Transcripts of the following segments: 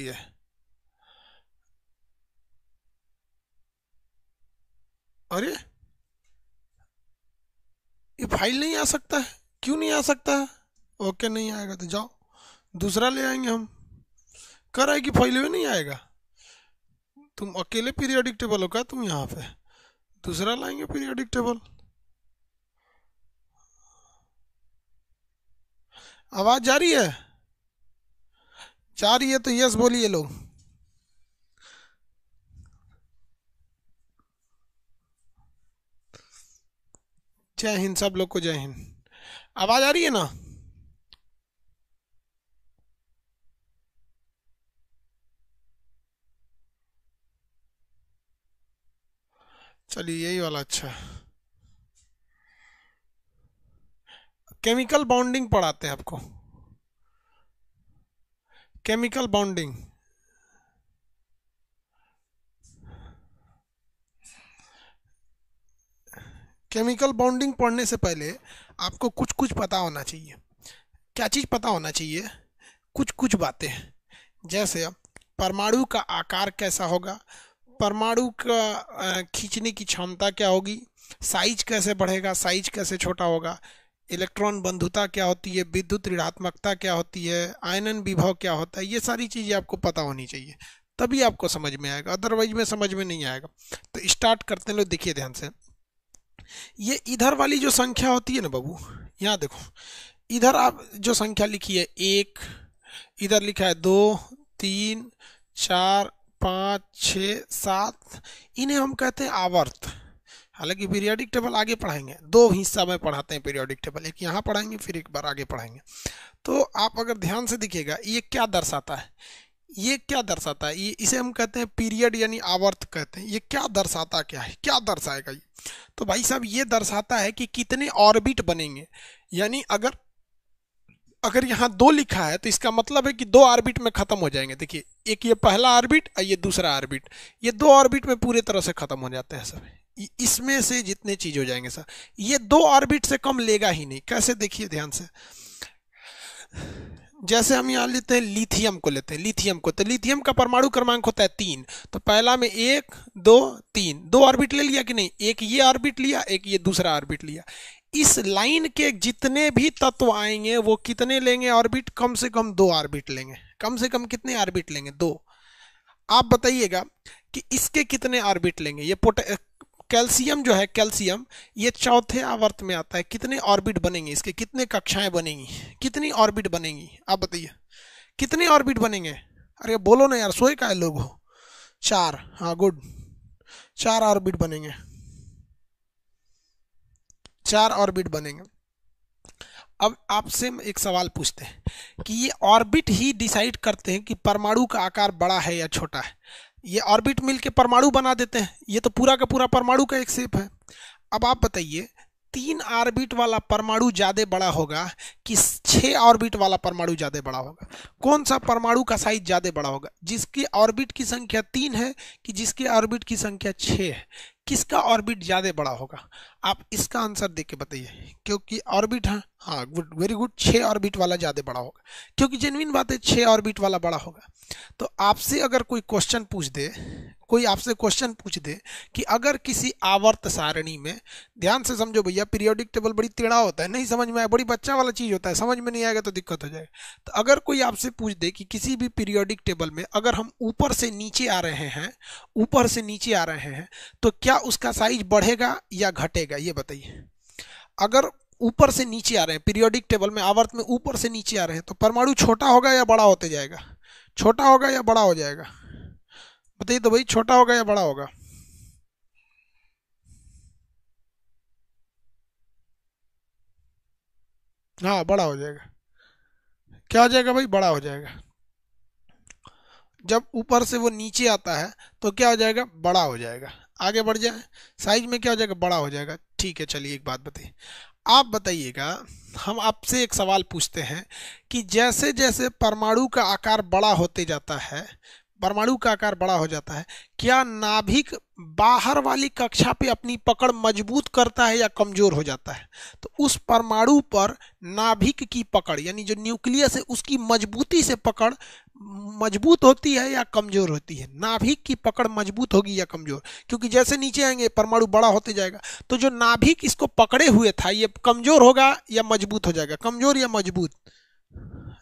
Yeah. अरे ये file नहीं आ सकता है क्यों नहीं आ सकता है ओके नहीं आएगा तो जाओ दूसरा ले आएंगे हम कर आएगी फाइल में नहीं आएगा तुम अकेले पीरियडिक टेबल हो क्या तुम यहाँ पे दूसरा लाएंगे पीरियडिक टेबल आवाज़ जारी है चार रही है तो यस बोलिए लोग जय हिंद सब लोग को जय हिंद आवाज आ रही है ना चलिए यही वाला अच्छा है केमिकल बाउंडिंग पढ़ाते हैं आपको chemical bonding केमिकल बॉन्डिंग पढ़ने से पहले आपको कुछ कुछ पता होना चाहिए क्या चीज़ पता होना चाहिए कुछ कुछ बातें जैसे परमाणु का आकार कैसा होगा परमाणु का खींचने की क्षमता क्या होगी साइज कैसे बढ़ेगा साइज कैसे छोटा होगा इलेक्ट्रॉन बंधुता क्या होती है विद्युत ऋणात्मकता क्या होती है आयनन विभव क्या होता है ये सारी चीज़ें आपको पता होनी चाहिए तभी आपको समझ में आएगा अदरवाइज में समझ में नहीं आएगा तो स्टार्ट करते लो लोग देखिए ध्यान से ये इधर वाली जो संख्या होती है ना बाबू यहाँ देखो इधर आप जो संख्या लिखी है एक इधर लिखा है दो तीन चार पाँच छ सात इन्हें हम कहते हैं आवर्त हालांकि पीरियोडिक टेबल आगे पढ़ाएंगे दो हिस्सा में पढ़ाते हैं पीरियोडिक टेबल एक यहाँ पढ़ाएंगे फिर एक बार आगे पढ़ाएंगे तो आप अगर ध्यान से दिखेगा ये क्या दर्शाता है ये क्या दर्शाता है ये इसे हम कहते हैं पीरियड यानी आवर्त कहते हैं ये क्या दर्शाता क्या है क्या दर्शाएगा ये तो भाई साहब ये दर्शाता है कि कितने ऑर्बिट बनेंगे यानी अगर अगर यहाँ दो लिखा है तो इसका मतलब है कि दो ऑर्बिट में खत्म हो जाएंगे देखिए एक ये पहला ऑर्बिट और ये दूसरा ऑर्बिट ये दो ऑर्बिट में पूरे तरह से खत्म हो जाते हैं सब इसमें से जितने चीज हो जाएंगे सर ये दो ऑर्बिट से कम लेगा ही नहीं कैसे देखिए ध्यान से जैसे हम यहाँ लेते हैं लिथियम को लेते हैं लिथियम को तो लिथियम का परमाणु क्रमांक होता है तीन तो पहला में एक दो तीन दो ऑर्बिट ले लिया कि नहीं एक ये ऑर्बिट लिया एक ये दूसरा ऑर्बिट लिया इस लाइन के जितने भी तत्व आएंगे वो कितने लेंगे ऑर्बिट कम से कम दो ऑर्बिट लेंगे कम से कम कितने ऑर्बिट लेंगे दो आप बताइएगा कि इसके कितने ऑर्बिट लेंगे ये कैल्शियम जो है कैल्शियम ये चौथे आवर्त में आता है कितने ऑर्बिट बनेंगे इसके कितने कक्षाएं बनेंगी कितनी ऑर्बिट बनेंगी आप बताइए कितने ऑर्बिट बनेंगे अरे बोलो ना यार सोए का है लोग चार हाँ गुड चार ऑर्बिट बनेंगे चार ऑर्बिट बनेंगे अब आपसे एक सवाल पूछते हैं कि ये ऑर्बिट ही डिसाइड करते हैं कि परमाणु का आकार बड़ा है या छोटा है ये ऑर्बिट मिल के परमाणु बना देते हैं ये तो पूरा का पूरा परमाणु का एक सेप है अब आप बताइए तीन ऑर्बिट वाला परमाणु ज़्यादा बड़ा होगा कि छः ऑर्बिट वाला परमाणु ज़्यादा बड़ा होगा कौन सा परमाणु का साइज ज़्यादा बड़ा होगा जिसकी ऑर्बिट की संख्या तीन है कि जिसकी ऑर्बिट की संख्या छः है किसका ऑर्बिट ज़्यादा बड़ा होगा आप इसका आंसर दे के बताइए क्योंकि ऑर्बिट हाँ हाँ गुड वेरी गुड छः ऑर्बिट वाला ज़्यादा बड़ा होगा क्योंकि जेनविन बात है छः ऑर्बिट वाला बड़ा होगा तो आपसे अगर कोई क्वेश्चन पूछ दे कोई आपसे क्वेश्चन पूछ दे कि अगर किसी आवर्त सारणी में ध्यान से समझो भैया पीरियोडिक टेबल बड़ी तिड़ा होता है नहीं समझ में आया बड़ी बच्चा वाला चीज़ होता है समझ में नहीं आएगा तो दिक्कत हो जाएगी तो अगर कोई आपसे पूछ दे कि किसी भी पीरियोडिक टेबल में अगर हम ऊपर से नीचे आ रहे हैं ऊपर से नीचे आ रहे हैं तो क्या उसका साइज बढ़ेगा या घटेगा ये बताइए अगर ऊपर से नीचे आ रहे हैं पीरियोडिक टेबल में आवर्त में ऊपर से नीचे आ रहे हैं तो परमाणु छोटा होगा या बड़ा होते जाएगा छोटा होगा या बड़ा हो जाएगा बताइए तो भाई छोटा होगा या बड़ा होगा हाँ बड़ा हो जाएगा क्या हो जाएगा भाई बड़ा हो जाएगा जब ऊपर से वो नीचे आता है तो क्या हो जाएगा बड़ा हो जाएगा आगे बढ़ जाए साइज में क्या हो जाएगा बड़ा हो जाएगा ठीक है चलिए एक बात बताइए आप बताइएगा हम आपसे एक सवाल पूछते हैं कि जैसे जैसे परमाणु का आकार बड़ा होते जाता है परमाणु का आकार बड़ा हो जाता है क्या नाभिक बाहर वाली कक्षा पे अपनी पकड़ मजबूत करता है या कमजोर हो जाता है तो उस परमाणु पर नाभिक की पकड़ यानी जो न्यूक्लियस है उसकी मजबूती से पकड़ मजबूत होती है या कमजोर होती है नाभिक की पकड़ मजबूत होगी या कमजोर क्योंकि जैसे नीचे आएंगे परमाणु बड़ा होते जाएगा तो जो नाभिक इसको पकड़े हुए था ये कमजोर होगा या मजबूत हो जाएगा कमजोर या मजबूत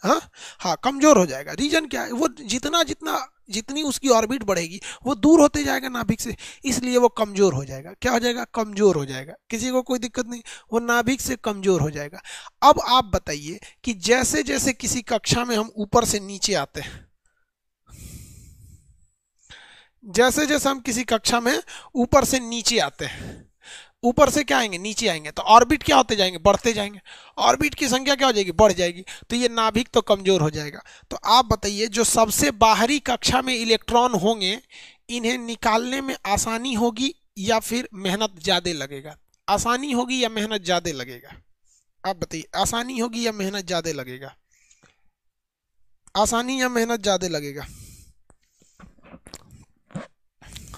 हाँ हाँ कमजोर हो जाएगा रीजन क्या है वो जितना जितना जितनी उसकी ऑर्बिट बढ़ेगी वो दूर होते जाएगा नाभिक से इसलिए वो कमज़ोर हो जाएगा क्या हो जाएगा कमज़ोर हो जाएगा किसी को कोई दिक्कत नहीं वो नाभिक से कमज़ोर हो जाएगा अब आप बताइए कि जैसे जैसे किसी कक्षा में हम ऊपर से नीचे आते हैं जैसे जैसे हम किसी कक्षा में ऊपर से नीचे आते हैं ऊपर से क्या आएंगे नीचे आएंगे तो ऑर्बिट क्या होते जाएंगे बढ़ते जाएंगे ऑर्बिट की संख्या क्या हो जाएगी बढ़ जाएगी तो ये नाभिक तो कमजोर हो जाएगा तो आप बताइए जो सबसे बाहरी कक्षा में इलेक्ट्रॉन होंगे इन्हें निकालने में आसानी होगी या फिर मेहनत ज़्यादा लगेगा आसानी होगी या मेहनत ज़्यादा लगेगा आप बताइए आसानी होगी या मेहनत ज़्यादा लगेगा आसानी या मेहनत ज़्यादा लगेगा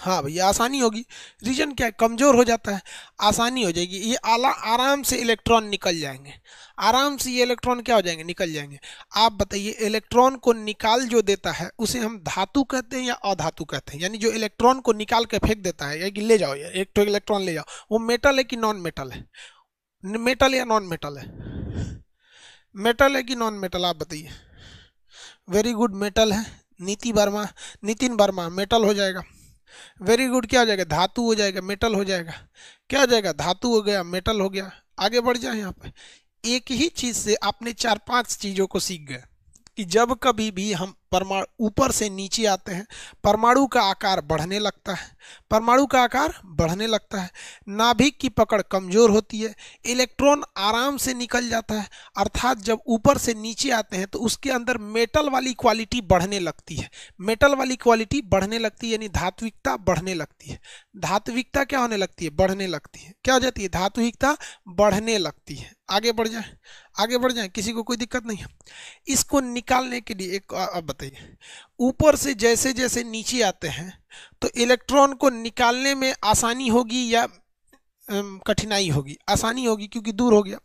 हाँ भैया आसानी होगी रीजन क्या है कमज़ोर हो जाता है आसानी हो जाएगी ये आला आराम से इलेक्ट्रॉन निकल जाएंगे आराम से ये इलेक्ट्रॉन क्या हो जाएंगे निकल जाएंगे आप बताइए इलेक्ट्रॉन को निकाल जो देता है उसे हम धातु कहते हैं या अधातु कहते हैं यानी जो इलेक्ट्रॉन को निकाल के फेंक देता है या कि ले जाओ एक तो इलेक्ट्रॉन ले जाओ वो मेटल है कि नॉन मेटल है मेटल या नॉन मेटल है मेटल है कि नॉन मेटल आप बताइए वेरी गुड मेटल है नीति वर्मा नितिन वर्मा मेटल हो जाएगा वेरी गुड क्या हो जाएगा धातु हो जाएगा मेटल हो जाएगा क्या हो जाएगा धातु हो गया मेटल हो गया आगे बढ़ जाए यहाँ पे एक ही चीज से आपने चार पांच चीजों को सीख गए कि जब कभी भी हम परमाणु ऊपर से नीचे आते हैं परमाणु का आकार बढ़ने लगता है परमाणु का आकार बढ़ने लगता है नाभिक की पकड़ कमजोर होती है इलेक्ट्रॉन आराम से निकल जाता है अर्थात जब ऊपर से नीचे आते हैं तो उसके अंदर मेटल वाली क्वालिटी बढ़ने लगती है मेटल वाली क्वालिटी बढ़ने लगती है यानी धात्विकता बढ़ने लगती है धात्विकता क्या होने लगती है बढ़ने लगती है क्या हो जाती है धात्विकता बढ़ने लगती है आगे बढ़ जाए आगे बढ़ जाएं किसी को कोई दिक्कत नहीं है इसको निकालने के लिए एक आप बताइए ऊपर से जैसे जैसे नीचे आते हैं तो इलेक्ट्रॉन को निकालने में आसानी होगी या कठिनाई होगी आसानी होगी क्योंकि दूर हो गया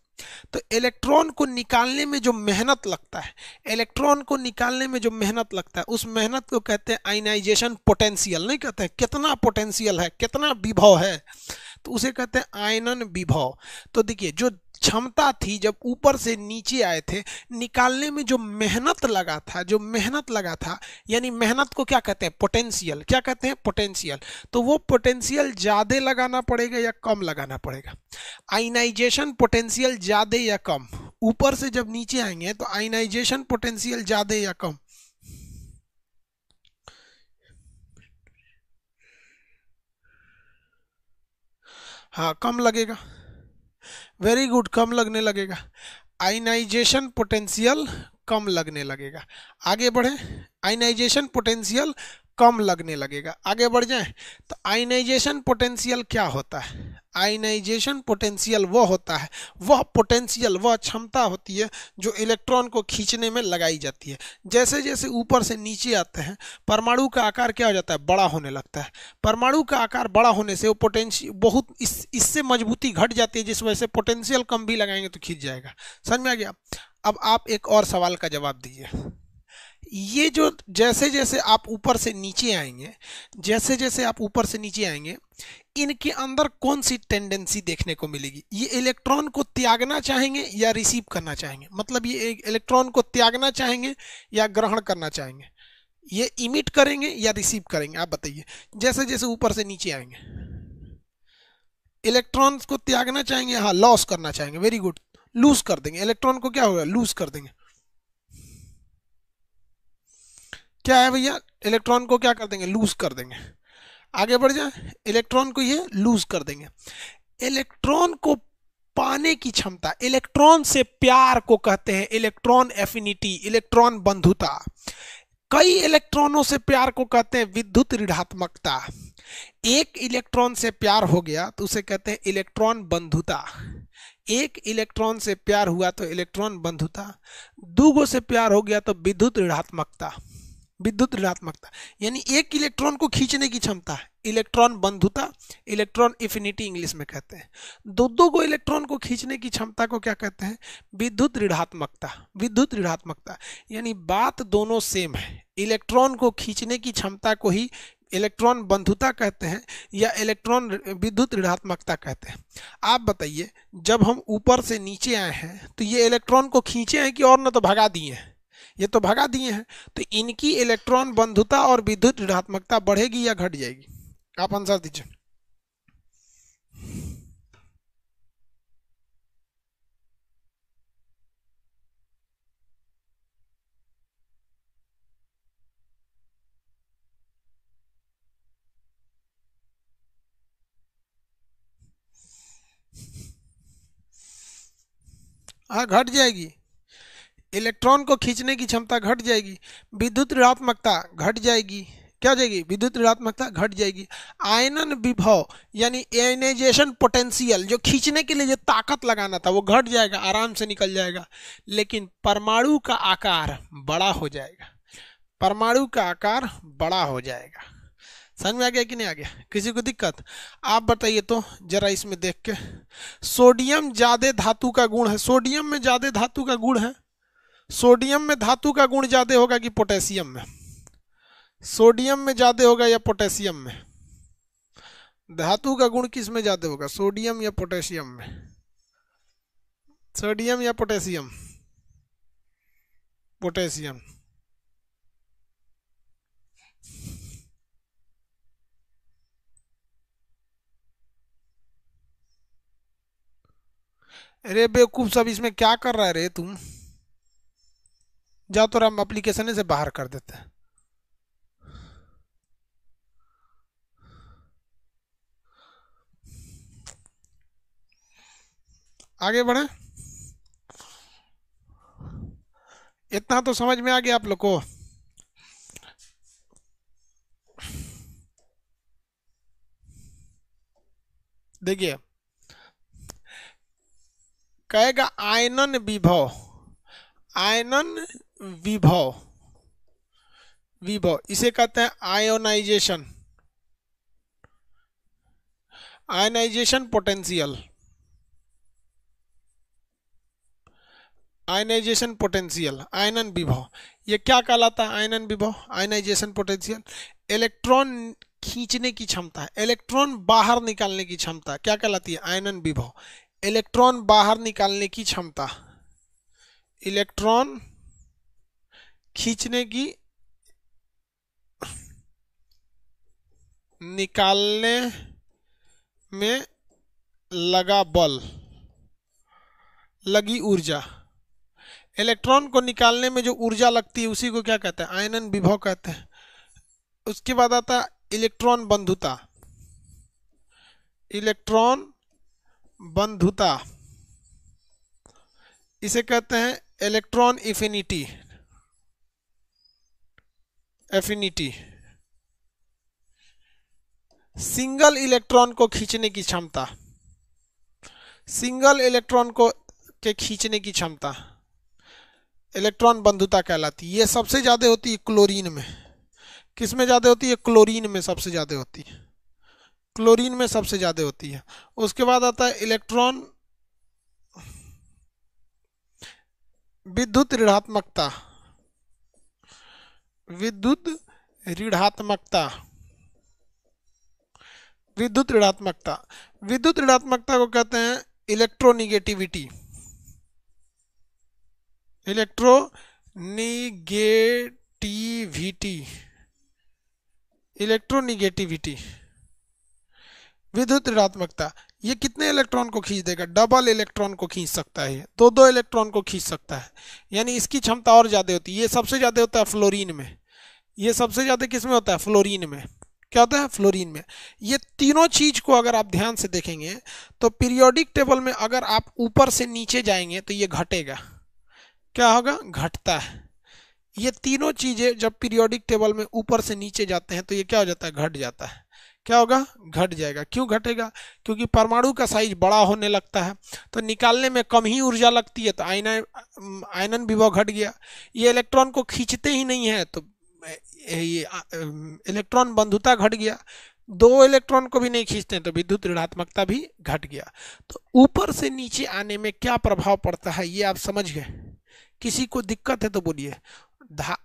तो इलेक्ट्रॉन को निकालने में जो मेहनत लगता है इलेक्ट्रॉन को निकालने में जो मेहनत लगता है उस मेहनत को कहते हैं आयनाइजेशन पोटेंशियल नहीं कहते हैं कितना पोटेंशियल है कितना विभव है तो उसे कहते हैं आयनन विभव तो देखिए जो क्षमता थी जब ऊपर से नीचे आए थे निकालने में जो मेहनत लगा था जो मेहनत लगा था यानी मेहनत को क्या कहते हैं पोटेंशियल क्या कहते हैं पोटेंशियल तो वो पोटेंशियल ज़्यादा लगाना पड़ेगा या कम लगाना पड़ेगा आइनाइजेशन पोटेंशियल ज़्यादा या कम ऊपर से जब नीचे आएंगे तो आइनाइजेशन पोटेंशियल ज़्यादा या कम हाँ कम लगेगा वेरी गुड कम लगने लगेगा आइनाइजेशन पोटेंशियल कम लगने लगेगा आगे बढ़े आइनाइजेशन पोटेंशियल कम लगने लगेगा आगे बढ़ जाएं तो आइनाइजेशन पोटेंशियल क्या होता है आइनाइजेशन पोटेंशियल वह होता है वह पोटेंशियल वह क्षमता होती है जो इलेक्ट्रॉन को खींचने में लगाई जाती है जैसे जैसे ऊपर से नीचे आते हैं परमाणु का आकार क्या हो जाता है बड़ा होने लगता है परमाणु का आकार बड़ा होने से वो पोटेंशियल बहुत इस इससे मजबूती घट जाती है जिस वजह से पोटेंशियल कम भी लगाएंगे तो खींच जाएगा समझ में आ गया अब आप एक और सवाल का जवाब दीजिए ये जो जैसे जैसे आप ऊपर से नीचे आएंगे जैसे जैसे आप ऊपर से नीचे आएंगे इनके अंदर कौन सी टेंडेंसी देखने को मिलेगी ये इलेक्ट्रॉन को त्यागना चाहेंगे या रिसीव करना चाहेंगे मतलब ये इलेक्ट्रॉन को त्यागना चाहेंगे या ग्रहण करना चाहेंगे ये इमिट करेंगे या रिसीव करेंगे आप बताइए जैसे जैसे ऊपर से नीचे आएंगे इलेक्ट्रॉन को त्यागना चाहेंगे हाँ लॉस करना चाहेंगे वेरी गुड लूज कर देंगे इलेक्ट्रॉन को क्या होगा लूज कर देंगे क्या है भैया इलेक्ट्रॉन को क्या कर देंगे लूज कर देंगे आगे बढ़ जाए इलेक्ट्रॉन को ये लूज कर देंगे इलेक्ट्रॉन को पाने की क्षमता इलेक्ट्रॉन से प्यार को कहते हैं इलेक्ट्रॉन एफिनिटी इलेक्ट्रॉन बंधुता कई इलेक्ट्रॉनों से प्यार को कहते हैं विद्युत ऋणात्मकता एक इलेक्ट्रॉन से प्यार हो गया तो उसे कहते हैं इलेक्ट्रॉन बंधुता एक इलेक्ट्रॉन से प्यार हुआ तो इलेक्ट्रॉन बंधुता दूगो से प्यार हो गया तो विद्युत ऋणात्मकता विद्युत ऋणात्मकता यानी एक इलेक्ट्रॉन को खींचने की क्षमता इलेक्ट्रॉन बंधुता इलेक्ट्रॉन इफिनिटी इंग्लिश में कहते हैं दो दो को इलेक्ट्रॉन को खींचने की क्षमता को क्या कहते हैं विद्युत ऋणात्मकता विद्युत ऋणात्मकता यानी बात दोनों सेम है इलेक्ट्रॉन को खींचने की क्षमता को ही इलेक्ट्रॉन बंधुता कहते हैं या इलेक्ट्रॉन विद्युत ऋणात्मकता कहते हैं आप बताइए जब हम ऊपर से नीचे आए हैं तो ये इलेक्ट्रॉन को खींचे हैं कि और न तो भगा दिए हैं ये तो भगा दिए हैं तो इनकी इलेक्ट्रॉन बंधुता और विद्युत ऋणात्मकता बढ़ेगी या घट जाएगी आप आंसर दीजिए हाँ, घट जाएगी इलेक्ट्रॉन को खींचने की क्षमता घट जाएगी विद्युत ऋणात्मकता घट जाएगी क्या जाएगी विद्युत ऋणात्मकता घट जाएगी आयनन विभव यानी एनाइजेशन पोटेंशियल जो खींचने के लिए जो ताकत लगाना था वो घट जाएगा आराम से निकल जाएगा लेकिन परमाणु का आकार बड़ा हो जाएगा परमाणु का आकार बड़ा हो जाएगा समझ में आ गया कि नहीं आ गया किसी को दिक्कत आप बताइए तो जरा इसमें देख के सोडियम ज़्यादा धातु का गुण है सोडियम में ज़्यादा धातु का गुण है सोडियम में धातु का गुण ज्यादा होगा कि पोटेशियम में सोडियम में ज्यादा होगा या पोटेशियम में धातु का गुण किस में ज्यादा होगा सोडियम या पोटेशियम में सोडियम या पोटेशियम पोटेशियम अरे बेवकूफ सब इसमें क्या कर रहा है रे तुम जा तो हम अप्लीकेशन से बाहर कर देते हैं आगे बढ़े इतना तो समझ में आ गया आप लोग को देखिए कहेगा आयनन विभव आयनन विभव विभव इसे कहते हैं ionisation ionisation potential ionisation potential आयनन विभव ये क्या कहलाता है आयनन विभव आयनाइजेशन पोटेंशियल इलेक्ट्रॉन खींचने की क्षमता इलेक्ट्रॉन बाहर निकालने की क्षमता क्या कहलाती है आयनन विभव इलेक्ट्रॉन बाहर निकालने की क्षमता इलेक्ट्रॉन खींचने की निकालने में लगा बल लगी ऊर्जा इलेक्ट्रॉन को निकालने में जो ऊर्जा लगती है उसी को क्या कहते हैं आयनन विभव कहते हैं उसके बाद आता है इलेक्ट्रॉन बंधुता इलेक्ट्रॉन बंधुता इसे कहते हैं electron affinity affinity single electron को खींचने की क्षमता सिंगल इलेक्ट्रॉन को के खींचने की क्षमता इलेक्ट्रॉन बंधुता कहलाती है ये सबसे ज़्यादा होती है क्लोरीन में किस में ज़्यादा होती है क्लोरीन में सबसे ज़्यादा होती है क्लोरीन में सबसे ज़्यादा होती है उसके बाद आता है इलेक्ट्रॉन विद्युत ऋणात्मकता विद्युत ऋणात्मकता विद्युत ऋणात्मकता विद्युत ऋणात्मकता को कहते हैं इलेक्ट्रोनिगेटिविटी इलेक्ट्रोनिगेटिविटी इलेक्ट्रोनिगेटिविटी विद्युत ऋणात्मकता ये कितने इलेक्ट्रॉन को खींच देगा डबल इलेक्ट्रॉन को खींच सकता है दो दो इलेक्ट्रॉन को खींच सकता है यानी इसकी क्षमता और ज़्यादा होती है ये सबसे ज़्यादा होता है फ्लोरीन में ये सबसे ज़्यादा किस में होता है फ्लोरीन में क्या होता है फ्लोरीन में ये तीनों चीज को अगर आप ध्यान से देखेंगे तो पीरियोडिक टेबल में अगर आप ऊपर से नीचे जाएंगे तो ये घटेगा क्या होगा घटता है ये तीनों चीजें जब पीरियोडिक टेबल में ऊपर से नीचे जाते हैं तो ये क्या हो जाता है घट जाता है क्या होगा घट जाएगा क्यों घटेगा क्योंकि परमाणु का साइज बड़ा होने लगता है तो निकालने में कम ही ऊर्जा लगती है तो आयन आयनन विभव घट गया ये इलेक्ट्रॉन को खींचते ही नहीं है तो ये इलेक्ट्रॉन बंधुता घट गया दो इलेक्ट्रॉन को भी नहीं खींचते तो विद्युत ऋणात्मकता भी घट गया तो ऊपर से नीचे आने में क्या प्रभाव पड़ता है ये आप समझ गए किसी को दिक्कत है तो बोलिए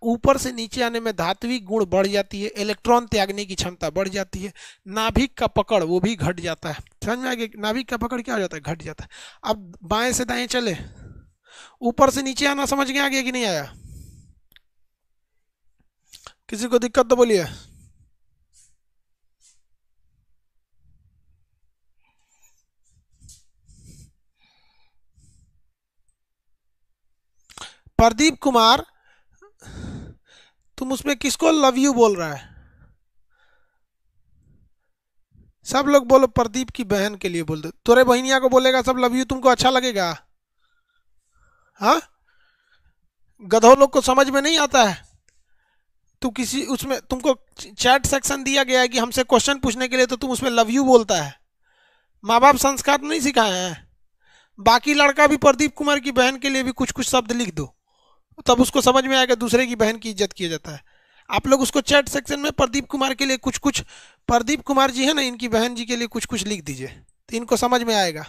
ऊपर से नीचे आने में धात्विक गुण बढ़ जाती है इलेक्ट्रॉन त्यागने की क्षमता बढ़ जाती है नाभिक का पकड़ वो भी घट जाता है समझ में आगे नाभिक का पकड़ क्या हो जाता है घट जाता है अब बाएं से दाएं चले ऊपर से नीचे आना समझ गया आगे कि नहीं आया किसी को दिक्कत तो बोलिए प्रदीप कुमार तुम उसमें किसको लव यू बोल रहा है सब लोग बोलो प्रदीप की बहन के लिए बोल दो तोरे बहनिया को बोलेगा सब लव यू तुमको अच्छा लगेगा हा गधों लोग को समझ में नहीं आता है तू किसी उसमें तुमको चैट सेक्शन दिया गया है कि हमसे क्वेश्चन पूछने के लिए तो तुम उसमें लव यू बोलता है माँ बाप संस्कार नहीं सिखाए हैं बाकी लड़का भी प्रदीप कुमार की बहन के लिए भी कुछ कुछ शब्द लिख दो तब उसको समझ में आएगा दूसरे की बहन की इज्जत किया जाता है आप लोग उसको चैट सेक्शन में प्रदीप कुमार के लिए कुछ कुछ प्रदीप कुमार जी है ना इनकी बहन जी के लिए कुछ कुछ लिख दीजिए तो इनको समझ में आएगा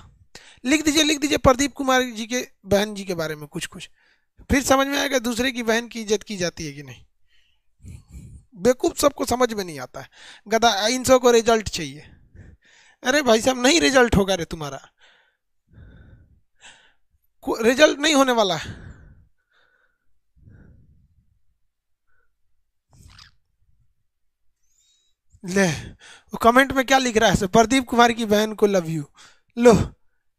लिख दीजिए लिख दीजिए प्रदीप कुमार जी के बहन जी के बारे में कुछ कुछ फिर समझ में आएगा दूसरे की बहन की इज्जत की जाती है कि नहीं बेकूफ़ सबको समझ में नहीं आता है गदा इन सब को रिजल्ट चाहिए अरे भाई साहब नहीं रिजल्ट होगा रे तुम्हारा रिजल्ट नहीं होने वाला है ले वो कमेंट में क्या लिख रहा है प्रदीप कुमार की बहन को लव यू लो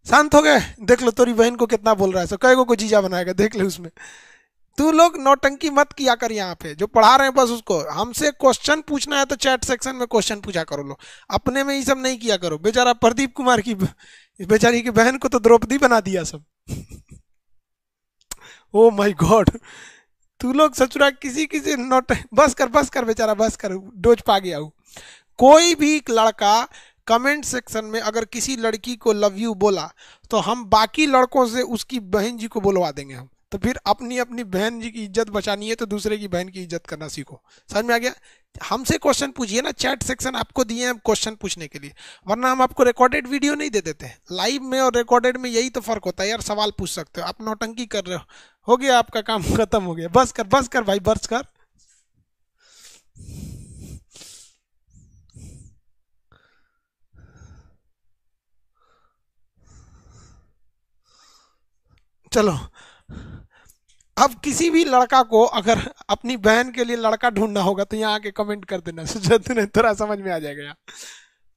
शांत हो गए देख लो तोरी बहन को कितना बोल रहा है सर कैगो को जीजा बनाएगा देख लो उसमें तू लोग नौटंकी मत किया कर यहाँ पे जो पढ़ा रहे हैं बस उसको हमसे क्वेश्चन पूछना है तो चैट सेक्शन में क्वेश्चन पूछा करो लो अपने में ये सब नहीं किया करो बेचारा प्रदीप कुमार की बेचारी की बहन को तो द्रौपदी बना दिया सब ओ माई गॉड तू लोग सोच रहा किसी किसी नोट बस कर बस कर बेचारा बस कर डोज पा गया हूँ कोई भी लड़का कमेंट सेक्शन में अगर किसी लड़की को लव यू बोला तो हम बाकी लड़कों से उसकी बहन जी को बुलवा देंगे हम तो फिर अपनी अपनी बहन जी की इज्जत बचानी है तो दूसरे की बहन की इज्जत करना सीखो समझ में आ गया हमसे क्वेश्चन पूछिए ना चैट सेक्शन आपको दिए हैं क्वेश्चन पूछने के लिए वरना हम आपको रिकॉर्डेड वीडियो नहीं दे देते लाइव में और रिकॉर्डेड में यही तो फर्क होता है यार सवाल पूछ सकते हो आप नौटंकी कर रहे हो हो गया आपका काम खत्म हो गया बस कर बस कर भाई बस कर चलो अब किसी भी लड़का को अगर अपनी बहन के लिए लड़का ढूंढना होगा तो यहाँ आके कमेंट कर देना सुजत तुरंत थोड़ा समझ में आ जाएगा यहाँ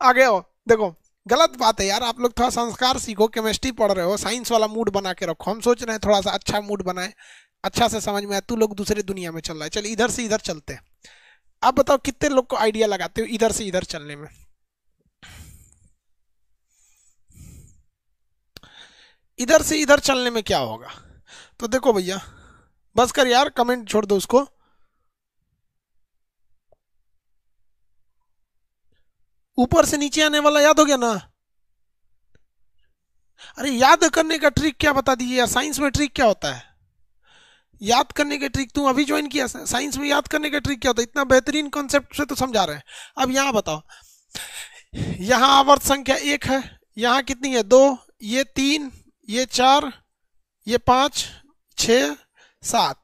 आगे आओ देखो गलत बात है यार आप लोग थोड़ा संस्कार सीखो केमिस्ट्री पढ़ रहे हो साइंस वाला मूड बना के रखो हम सोच रहे हैं थोड़ा सा अच्छा मूड बनाए अच्छा से समझ में आए तू लोग दूसरे दुनिया में चल रहा है चल इधर से इधर चलते हैं आप बताओ कितने लोग को आइडिया लगाते हो इधर से इधर चलने में इधर से इधर चलने में क्या होगा तो देखो भैया बस कर यार कमेंट छोड़ दो उसको ऊपर से नीचे आने वाला याद हो गया ना अरे याद करने का ट्रिक क्या बता दीजिए यार साइंस में ट्रिक क्या होता है याद करने के ट्रिक तुम अभी ज्वाइन किया साइंस में याद करने का ट्रिक क्या होता है इतना बेहतरीन कॉन्सेप्ट से तो समझा रहे हैं अब यहां बताओ यहां आवर्त संख्या एक है यहां कितनी है दो ये तीन ये चार ये पांच छ सात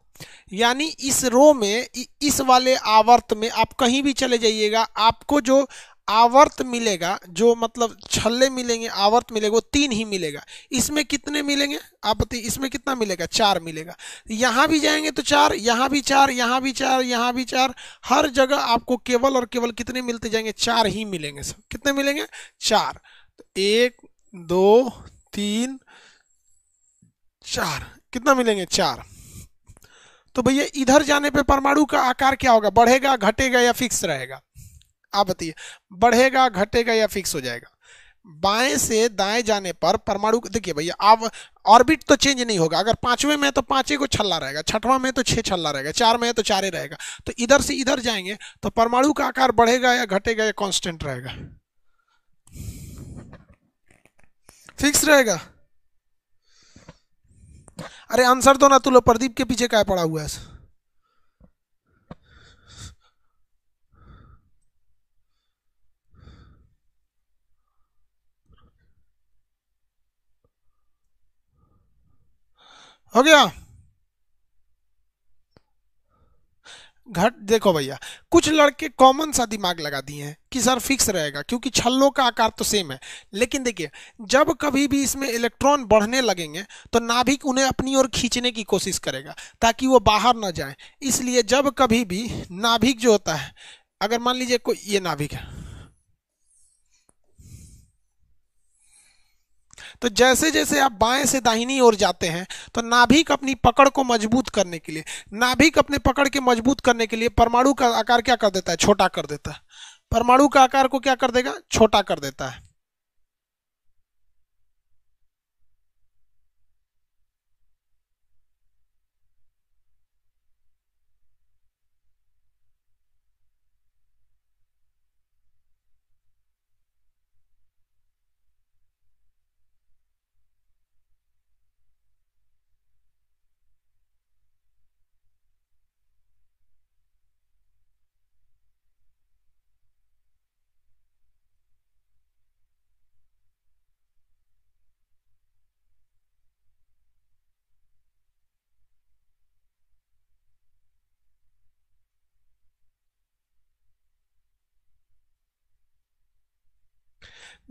यानी इस रो में इस वाले आवर्त में आप कहीं भी चले जाइएगा आपको जो आवर्त मिलेगा जो मतलब छल्ले मिलेंगे आवर्त मिलेगा वो तीन ही मिलेगा इसमें कितने मिलेंगे आप बताइए इसमें कितना मिलेगा चार मिलेगा यहाँ भी जाएंगे तो चार यहाँ भी चार यहाँ भी चार यहाँ भी चार हर जगह आपको केवल और केवल कितने मिलते जाएंगे चार ही मिलेंगे सब कितने मिलेंगे चार तो एक दो तीन चार कितना मिलेंगे चार तो भैया इधर जाने पर परमाणु का आकार क्या होगा बढ़ेगा घटेगा या फिक्स रहेगा आप बताइए बढ़ेगा घटेगा या फिक्स हो जाएगा बाएं से दाएं जाने पर परमाणु देखिए भैया अब ऑर्बिट तो चेंज नहीं होगा अगर पांचवें में तो पांचे को छल्ला रहेगा छठवां में तो छह छल्ला रहेगा चार में तो चारे रहेगा तो इधर से इधर जाएंगे तो परमाणु का आकार बढ़ेगा या घटेगा या कांस्टेंट रहेगा फिक्स रहेगा अरे आंसर दो ना तू लो प्रदीप के पीछे क्या पड़ा हुआ है हो गया घट देखो भैया कुछ लड़के कॉमन सा दिमाग लगा दिए हैं कि सर फिक्स रहेगा क्योंकि छल्लों का आकार तो सेम है लेकिन देखिए जब कभी भी इसमें इलेक्ट्रॉन बढ़ने लगेंगे तो नाभिक उन्हें अपनी ओर खींचने की कोशिश करेगा ताकि वो बाहर ना जाए इसलिए जब कभी भी नाभिक जो होता है अगर मान लीजिए कोई ये नाभिक है तो जैसे जैसे आप बाएं से दाहिनी ओर जाते हैं तो नाभिक अपनी पकड़ को मजबूत करने के लिए नाभिक अपने पकड़ के मजबूत करने के लिए परमाणु का आकार क्या कर देता है छोटा कर देता है परमाणु का आकार को क्या कर देगा छोटा कर देता है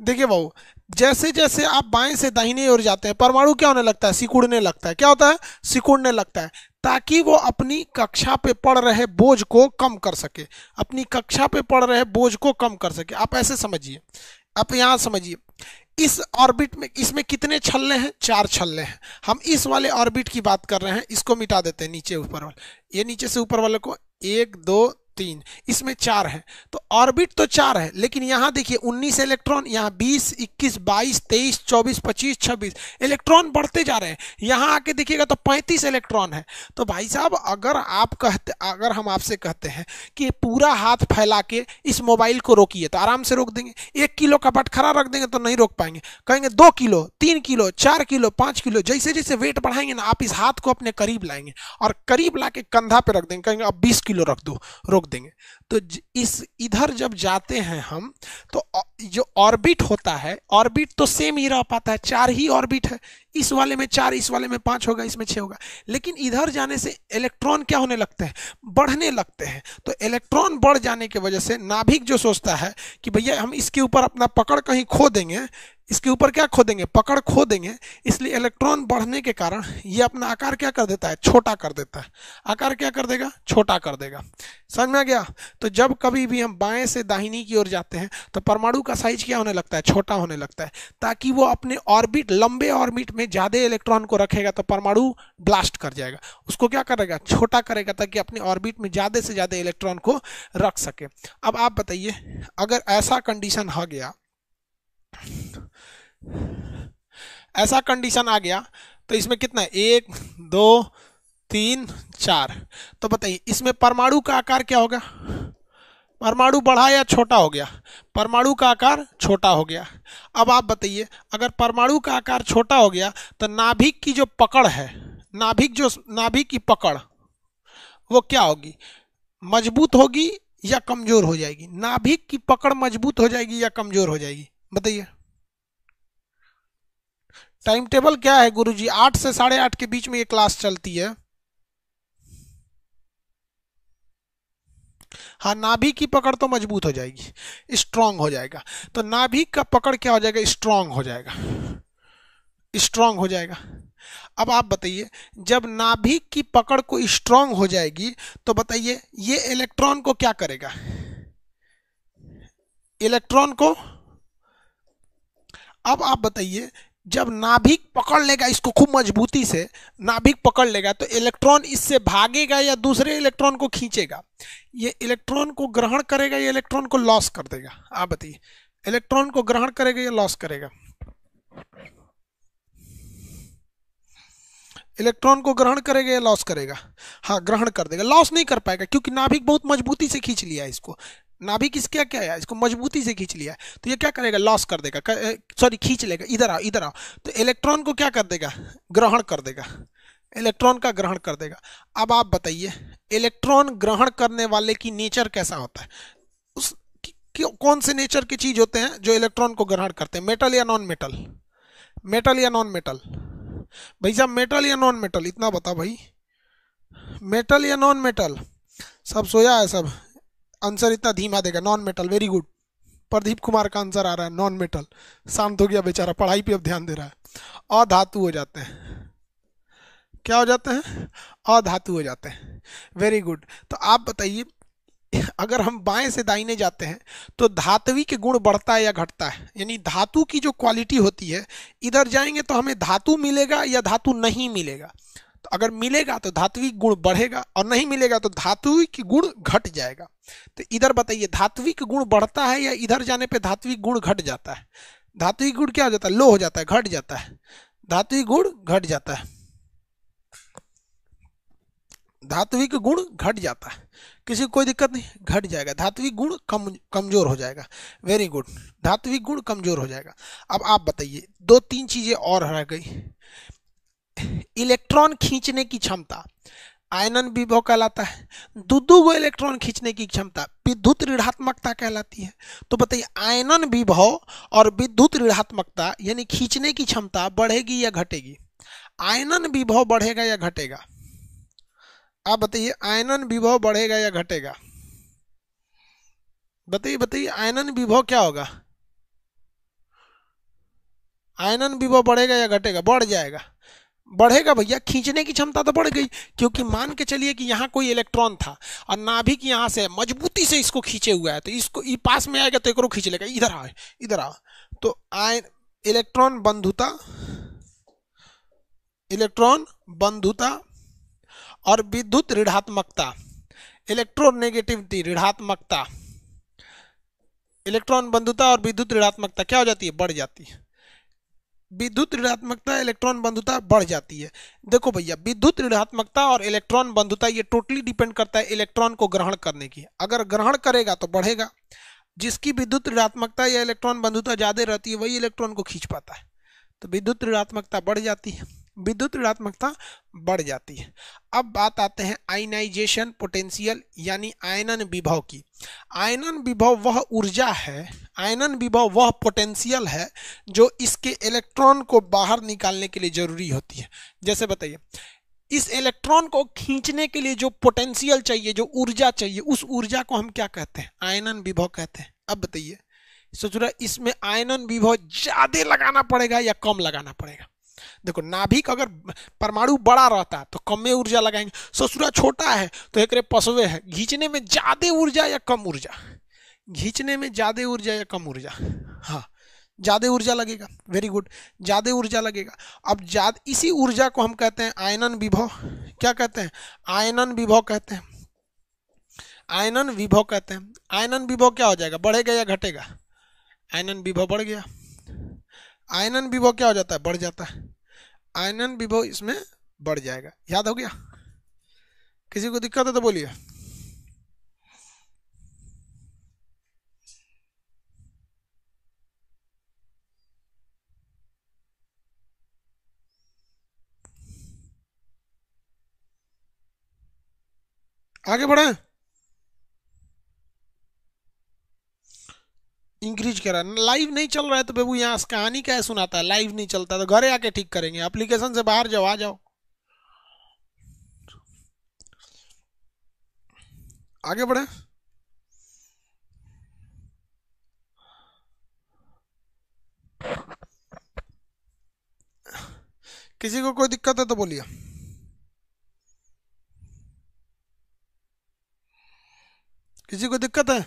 देखिए भाऊ जैसे जैसे आप बाएं से दाहिने ओर जाते हैं परमाणु क्या होने लगता है सिकुड़ने लगता है क्या होता है सिकुड़ने लगता है ताकि वो अपनी कक्षा पे पड़ रहे बोझ को कम कर सके अपनी कक्षा पे पड़ रहे बोझ को कम कर सके आप ऐसे समझिए आप यहाँ समझिए इस ऑर्बिट में इसमें कितने छल्ले हैं चार छल्ले हैं हम इस वाले ऑर्बिट की बात कर रहे हैं इसको मिटा देते हैं नीचे ऊपर वाले ये नीचे से ऊपर वाले को एक दो तीन इसमें चार है तो ऑर्बिट तो चार है लेकिन यहाँ देखिए 19 इलेक्ट्रॉन यहाँ 20 21 22 23 24 25 26 इलेक्ट्रॉन बढ़ते जा रहे हैं यहाँ आके देखिएगा तो 35 इलेक्ट्रॉन है तो भाई साहब अगर आप कहते अगर हम आपसे कहते हैं कि पूरा हाथ फैला के इस मोबाइल को रोकिए तो आराम से रोक देंगे एक किलो का बटखरा रख देंगे तो नहीं रोक पाएंगे कहेंगे दो किलो तीन किलो चार किलो पाँच किलो जैसे जैसे वेट बढ़ाएंगे ना आप इस हाथ को अपने करीब लाएंगे और करीब ला के कंधा पर रख देंगे कहेंगे अब बीस किलो रख दो रोक देंगे तो इस इधर जब जाते हैं हम तो जो ऑर्बिट होता है ऑर्बिट तो सेम ही रह पाता है चार ही ऑर्बिट है इस वाले में चार इस वाले में पाँच होगा इसमें छः होगा लेकिन इधर जाने से इलेक्ट्रॉन क्या होने लगते हैं बढ़ने लगते हैं तो इलेक्ट्रॉन बढ़ जाने की वजह से नाभिक जो सोचता है कि भैया हम इसके ऊपर अपना पकड़ कहीं खो देंगे इसके ऊपर क्या खो देंगे पकड़ खो देंगे इसलिए इलेक्ट्रॉन बढ़ने के कारण ये अपना आकार क्या कर देता है छोटा कर देता है आकार क्या कर देगा छोटा कर देगा समझ में आ गया तो जब कभी भी हम बाएं से दाहिनी की ओर जाते हैं तो परमाणु का साइज क्या होने लगता है छोटा होने लगता है ताकि वो अपने ऑर्बिट लंबे ऑर्बिट में ज़्यादा इलेक्ट्रॉन को रखेगा तो परमाणु ब्लास्ट कर जाएगा उसको क्या करेगा छोटा करेगा ताकि अपने ऑर्बिट में ज़्यादा से ज़्यादा इलेक्ट्रॉन को रख सके अब आप बताइए अगर ऐसा कंडीशन हो गया ऐसा कंडीशन आ गया तो इसमें कितना है एक दो तीन चार तो बताइए इसमें परमाणु का आकार क्या होगा परमाणु बढ़ा या छोटा हो गया परमाणु का आकार छोटा हो गया अब आप बताइए अगर परमाणु का आकार छोटा हो गया तो नाभिक की जो पकड़ है नाभिक जो नाभिक की पकड़ वो क्या होगी मजबूत होगी या कमजोर हो जाएगी नाभिक की पकड़ मजबूत हो जाएगी या कमजोर हो जाएगी बताइए टाइम टेबल क्या है गुरुजी आठ से साढ़े आठ के बीच में ये क्लास चलती है हाँ नाभि की पकड़ तो मजबूत हो जाएगी स्ट्रांग हो जाएगा तो नाभि का पकड़ क्या हो जाएगा स्ट्रांग हो जाएगा स्ट्रांग हो जाएगा अब आप बताइए जब नाभि की पकड़ को स्ट्रांग हो जाएगी तो बताइए ये इलेक्ट्रॉन को क्या करेगा इलेक्ट्रॉन को अब आप बताइए जब नाभिक पकड़ लेगा इसको खूब मजबूती से नाभिक पकड़ लेगा तो इलेक्ट्रॉन इससे भागेगा या दूसरे इलेक्ट्रॉन को खींचेगा ये इलेक्ट्रॉन को ग्रहण करेगा या इलेक्ट्रॉन को लॉस कर देगा आप बताइए इलेक्ट्रॉन को ग्रहण करेगा या लॉस करेगा इलेक्ट्रॉन को ग्रहण करेगा या लॉस करेगा हाँ ग्रहण कर देगा लॉस नहीं कर पाएगा क्योंकि नाभिक बहुत मजबूती से खींच लिया इसको नाभि किसके क्या है इसको मजबूती से खींच लिया है तो ये क्या करेगा लॉस कर देगा सॉरी खींच लेगा इधर आओ इधर आओ तो इलेक्ट्रॉन को क्या कर देगा ग्रहण कर देगा इलेक्ट्रॉन का ग्रहण कर देगा अब आप बताइए इलेक्ट्रॉन ग्रहण करने वाले की नेचर कैसा होता है उस कौन से नेचर की चीज होते हैं जो इलेक्ट्रॉन को ग्रहण करते हैं मेटल या नॉन मेटल मेटल या नॉन मेटल भाई साहब मेटल या नॉन मेटल इतना बताओ भाई मेटल या नॉन मेटल सब सोया है सब आंसर इतना धीमा देगा non metal very good Pradeep Kumar का आंसर आ रहा है नॉन मेटल शांत हो गया बेचारा पढ़ाई पे अब ध्यान दे रहा है अधातु हो जाते हैं क्या हो जाते हैं अधातु हो जाते हैं वेरी गुड तो आप बताइए अगर हम बाएं से दाहिने जाते हैं तो धातवी के गुण बढ़ता है या घटता है यानी धातु की जो क्वालिटी होती है इधर जाएंगे तो हमें धातु मिलेगा या धातु नहीं मिलेगा तो अगर मिलेगा तो धात्विक गुण बढ़ेगा और नहीं मिलेगा तो धात्विक गुण घट जाएगा तो इधर बताइए धात्विक गुण बढ़ता है या इधर जाने पे धात्विक गुण घट जाता है धात्विक गुण क्या हो जाता है लो हो जाता है घट जाता है धात्विक गुण घट जाता है धात्विक गुण घट जाता है किसी कोई दिक्कत नहीं घट जाएगा धात्विक गुण कम कमजोर हो जाएगा वेरी गुड धात्विक गुण कमजोर हो जाएगा अब आप बताइए दो तीन चीजें और रह गई इलेक्ट्रॉन खींचने की क्षमता आयनन विभव कहलाता है दो दो गो इलेक्ट्रॉन खींचने की क्षमता विद्युत ऋणात्मकता कहलाती है तो बताइए आयनन विभव और विद्युत ऋणात्मकता यानी खींचने की क्षमता बढ़ेगी या घटेगी आयनन विभव बढ़ेगा या घटेगा आप बताइए आयनन विभव बढ़ेगा या घटेगा बताइए बताइए आयनन विभव क्या होगा आयनन विभव बढ़ेगा या घटेगा बढ़ जाएगा बढ़ेगा भैया खींचने की क्षमता तो बढ़ गई क्योंकि मान के चलिए कि यहाँ कोई इलेक्ट्रॉन था और नाभिक यहाँ से मजबूती से इसको खींचे हुआ है तो इसको ये पास में आएगा तो एक खींच लेगा इधर आए इधर आ तो आए इलेक्ट्रॉन बंधुता इलेक्ट्रॉन बंधुता और विद्युत ऋणात्मकता इलेक्ट्रोनेगेटिविटी ऋणात्मकता इलेक्ट्रॉन बंधुता और विद्युत ऋणात्मकता क्या हो जाती है बढ़ जाती है विद्युत ऋणात्मकता इलेक्ट्रॉन बंधुता बढ़ जाती है देखो भैया विद्युत ऋणात्मकता और इलेक्ट्रॉन बंधुता ये टोटली डिपेंड करता है इलेक्ट्रॉन को ग्रहण करने की अगर ग्रहण करेगा तो बढ़ेगा जिसकी विद्युत ऋणात्मकता या इलेक्ट्रॉन बंधुता ज़्यादा रहती है वही इलेक्ट्रॉन को खींच पाता है तो विद्युत ऋणात्मकता बढ़ जाती है विद्युत ऋणात्मकता बढ़ जाती है अब बात आते हैं आयनाइजेशन पोटेंशियल यानी आयनन विभव की आयनन विभव वह ऊर्जा है आयनन विभव वह पोटेंशियल है जो इसके इलेक्ट्रॉन को बाहर निकालने के लिए जरूरी होती है जैसे बताइए इस इलेक्ट्रॉन को खींचने के लिए जो पोटेंशियल चाहिए जो ऊर्जा चाहिए उस ऊर्जा को हम क्या कहते हैं आयनन विभव कहते हैं अब बताइए सोच रहा इसमें आयनन विभव ज्यादा लगाना पड़ेगा या कम लगाना पड़ेगा देखो नाभिक अगर परमाणु बड़ा रहता तो कम में ऊर्जा लगाएंगे ससुरा छोटा है तो एक पसवे है घींचने में ज़्यादा ऊर्जा या कम ऊर्जा घींचने में ज़्यादा ऊर्जा या कम ऊर्जा हाँ ज़्यादा ऊर्जा लगेगा वेरी गुड ज़्यादा ऊर्जा लगेगा अब ज्यादा इसी ऊर्जा को हम कहते हैं आयनन विभव क्या कहते हैं आयनन विभव कहते हैं आयनन विभव कहते हैं आयनन विभव क्या हो जाएगा बढ़ेगा या घटेगा आयनन विभव बढ़ गया आयनन विभव क्या हो जाता है बढ़ जाता है आयनन विभव इसमें बढ़ जाएगा याद हो गया किसी को दिक्कत है तो बोलिए आगे बढ़ें इंक्रीज करा लाइव नहीं चल रहा है तो बेबू यहाँ कहानी क्या सुनाता है लाइव नहीं चलता तो घरे आके ठीक करेंगे एप्लीकेशन से बाहर जाओ आ जाओ आगे बढ़े किसी को कोई दिक्कत है तो बोलिए किसी को दिक्कत है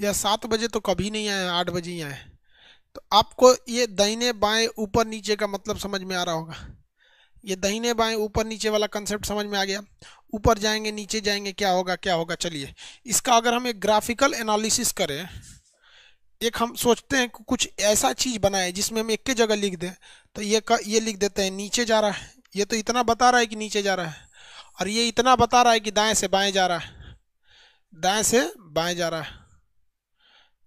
यह सात बजे तो कभी नहीं आए आठ बजे ही आए तो आपको ये दहीने बाएं ऊपर नीचे का मतलब समझ में आ रहा होगा ये दहीने बाएं ऊपर नीचे वाला कंसेप्ट समझ में आ गया ऊपर जाएंगे नीचे जाएंगे क्या होगा क्या होगा चलिए इसका अगर हम एक ग्राफिकल एनालिसिस करें एक हम सोचते हैं कुछ ऐसा चीज़ बनाए जिसमें हम एक के जगह लिख दें तो ये का ये लिख देते हैं नीचे जा रहा है ये तो इतना बता रहा है कि नीचे जा रहा है और ये इतना बता रहा है कि दाएं से बाएं जा रहा है दाएं से बाएं जा रहा है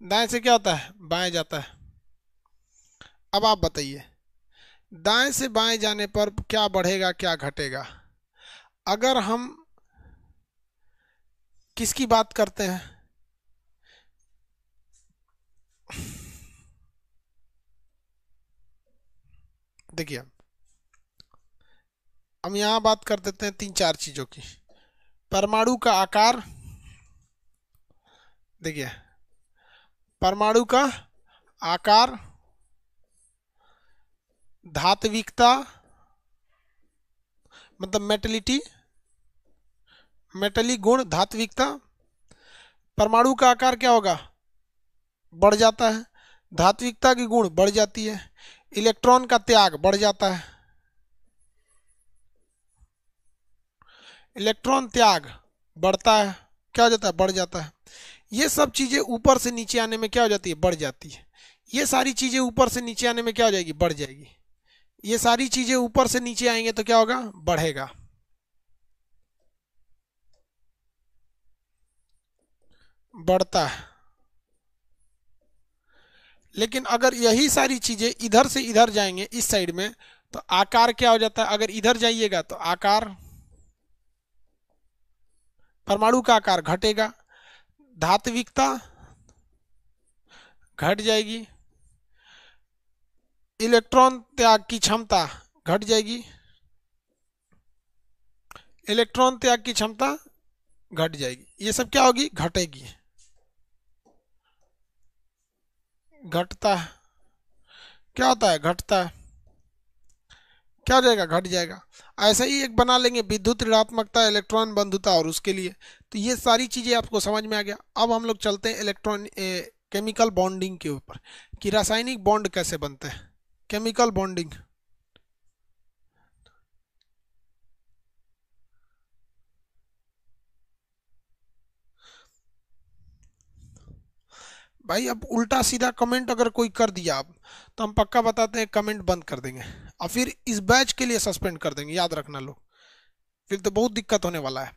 दाएं से क्या होता है बाएं जाता है अब आप बताइए दाएं से बाएं जाने पर क्या बढ़ेगा क्या घटेगा अगर हम किसकी बात करते हैं देखिए हम यहां बात कर देते हैं तीन चार चीज़ों की परमाणु का आकार देखिए परमाणु का आकार धात्विकता मतलब मेटलिटी मेटली गुण धात्विकता परमाणु का आकार क्या होगा बढ़ जाता है धात्विकता की गुण बढ़ जाती है इलेक्ट्रॉन का त्याग बढ़ जाता है इलेक्ट्रॉन त्याग बढ़ता है क्या हो जाता है बढ़ जाता है ये सब चीज़ें ऊपर से नीचे आने में क्या हो जाती है बढ़ जाती है ये सारी चीज़ें ऊपर से नीचे आने में क्या हो जाएगी बढ़ जाएगी ये सारी चीज़ें ऊपर से नीचे आएंगे तो क्या होगा बढ़ेगा बढ़ता है लेकिन अगर यही सारी चीज़ें इधर से इधर जाएंगे इस साइड में तो आकार क्या हो जाता है अगर इधर जाइएगा तो आकार परमाणु का आकार घटेगा धात्विकता घट जाएगी इलेक्ट्रॉन त्याग की क्षमता घट जाएगी इलेक्ट्रॉन त्याग की क्षमता घट जाएगी ये सब क्या होगी घटेगी घटता है क्या होता है घटता है क्या जाएगा घट जाएगा ऐसा ही एक बना लेंगे विद्युत ऋणात्मकता इलेक्ट्रॉन बंधुता और उसके लिए तो ये सारी चीज़ें आपको समझ में आ गया अब हम लोग चलते हैं इलेक्ट्रॉन केमिकल बॉन्डिंग के ऊपर कि रासायनिक बॉन्ड कैसे बनते हैं केमिकल बॉन्डिंग भाई अब उल्टा सीधा कमेंट अगर कोई कर दिया आप तो हम पक्का बताते हैं कमेंट बंद कर देंगे और फिर इस बैच के लिए सस्पेंड कर देंगे याद रखना लोग फिर तो बहुत दिक्कत होने वाला है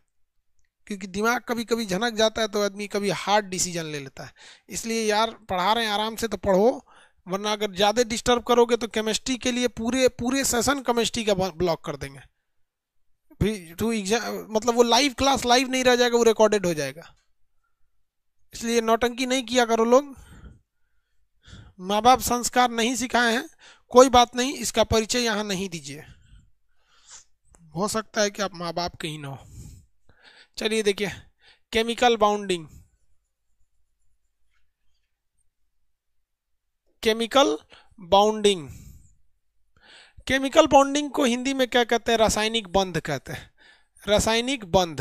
क्योंकि दिमाग कभी कभी झनक जाता है तो आदमी कभी हार्ड डिसीजन ले लेता है इसलिए यार पढ़ा रहे हैं आराम से तो पढ़ो वरना अगर ज़्यादा डिस्टर्ब करोगे तो केमिस्ट्री के लिए पूरे पूरे सेशन केमिस्ट्री का ब्लॉक कर देंगे फिर टू एग्जाम मतलब वो लाइव क्लास लाइव नहीं रह जाएगा वो रिकॉर्डेड हो जाएगा इसलिए नौटंकी नहीं किया करो लोग माँ बाप संस्कार नहीं सिखाए हैं कोई बात नहीं इसका परिचय यहाँ नहीं दीजिए हो सकता है कि आप माँ बाप के ही ना हो चलिए देखिए chemical bonding chemical bonding chemical bonding को हिंदी में क्या कहते हैं रासायनिक बंध कहते हैं रासायनिक बंध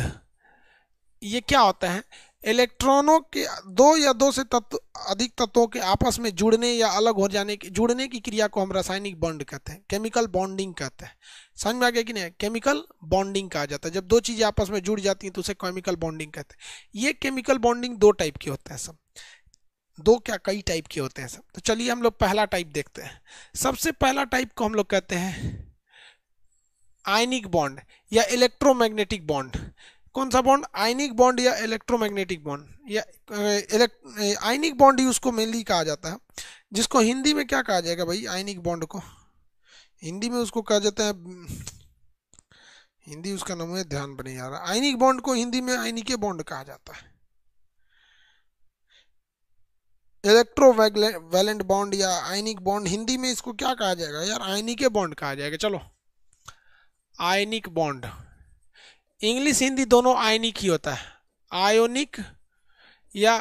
ये क्या होता है इलेक्ट्रॉनों के दो या दो से तत्व अधिक तत्वों के आपस में जुड़ने या अलग हो जाने की जुड़ने की क्रिया को हम रासायनिक बॉन्ड कहते हैं केमिकल बॉन्डिंग कहते हैं समझ में आ गया कि नहीं केमिकल बॉन्डिंग कहा जाता है जब दो चीज़ें आपस में जुड़ जाती हैं तो उसे केमिकल बॉन्डिंग कहते हैं ये केमिकल बॉन्डिंग दो टाइप के होते हैं सब दो क्या कई टाइप के होते हैं सब तो चलिए हम लोग पहला टाइप देखते हैं सबसे पहला टाइप को हम लोग कहते हैं आयनिक बॉन्ड या इलेक्ट्रोमैग्नेटिक बॉन्ड कौन सा बॉन्ड आयनिक बॉन्ड या इलेक्ट्रोमैग्नेटिक बॉन्ड या इलेक्ट आयनिक बॉन्ड ही उसको मेनली कहा जाता है जिसको हिंदी में क्या कहा जाएगा भाई आयनिक बॉन्ड को हिंदी में उसको कहा जाता है हिंदी उसका नाम है ध्यान बने नहीं आ रहा आयनिक बॉन्ड को हिंदी में आयनिक बॉन्ड कहा जाता है इलेक्ट्रो वैलेंट बॉन्ड या आयनिक बॉन्ड हिंदी में इसको क्या कहा जाएगा यार आयनिक बॉन्ड कहा जाएगा चलो आयनिक बॉन्ड इंग्लिश हिंदी दोनों आयनिक ही होता है आयोनिक या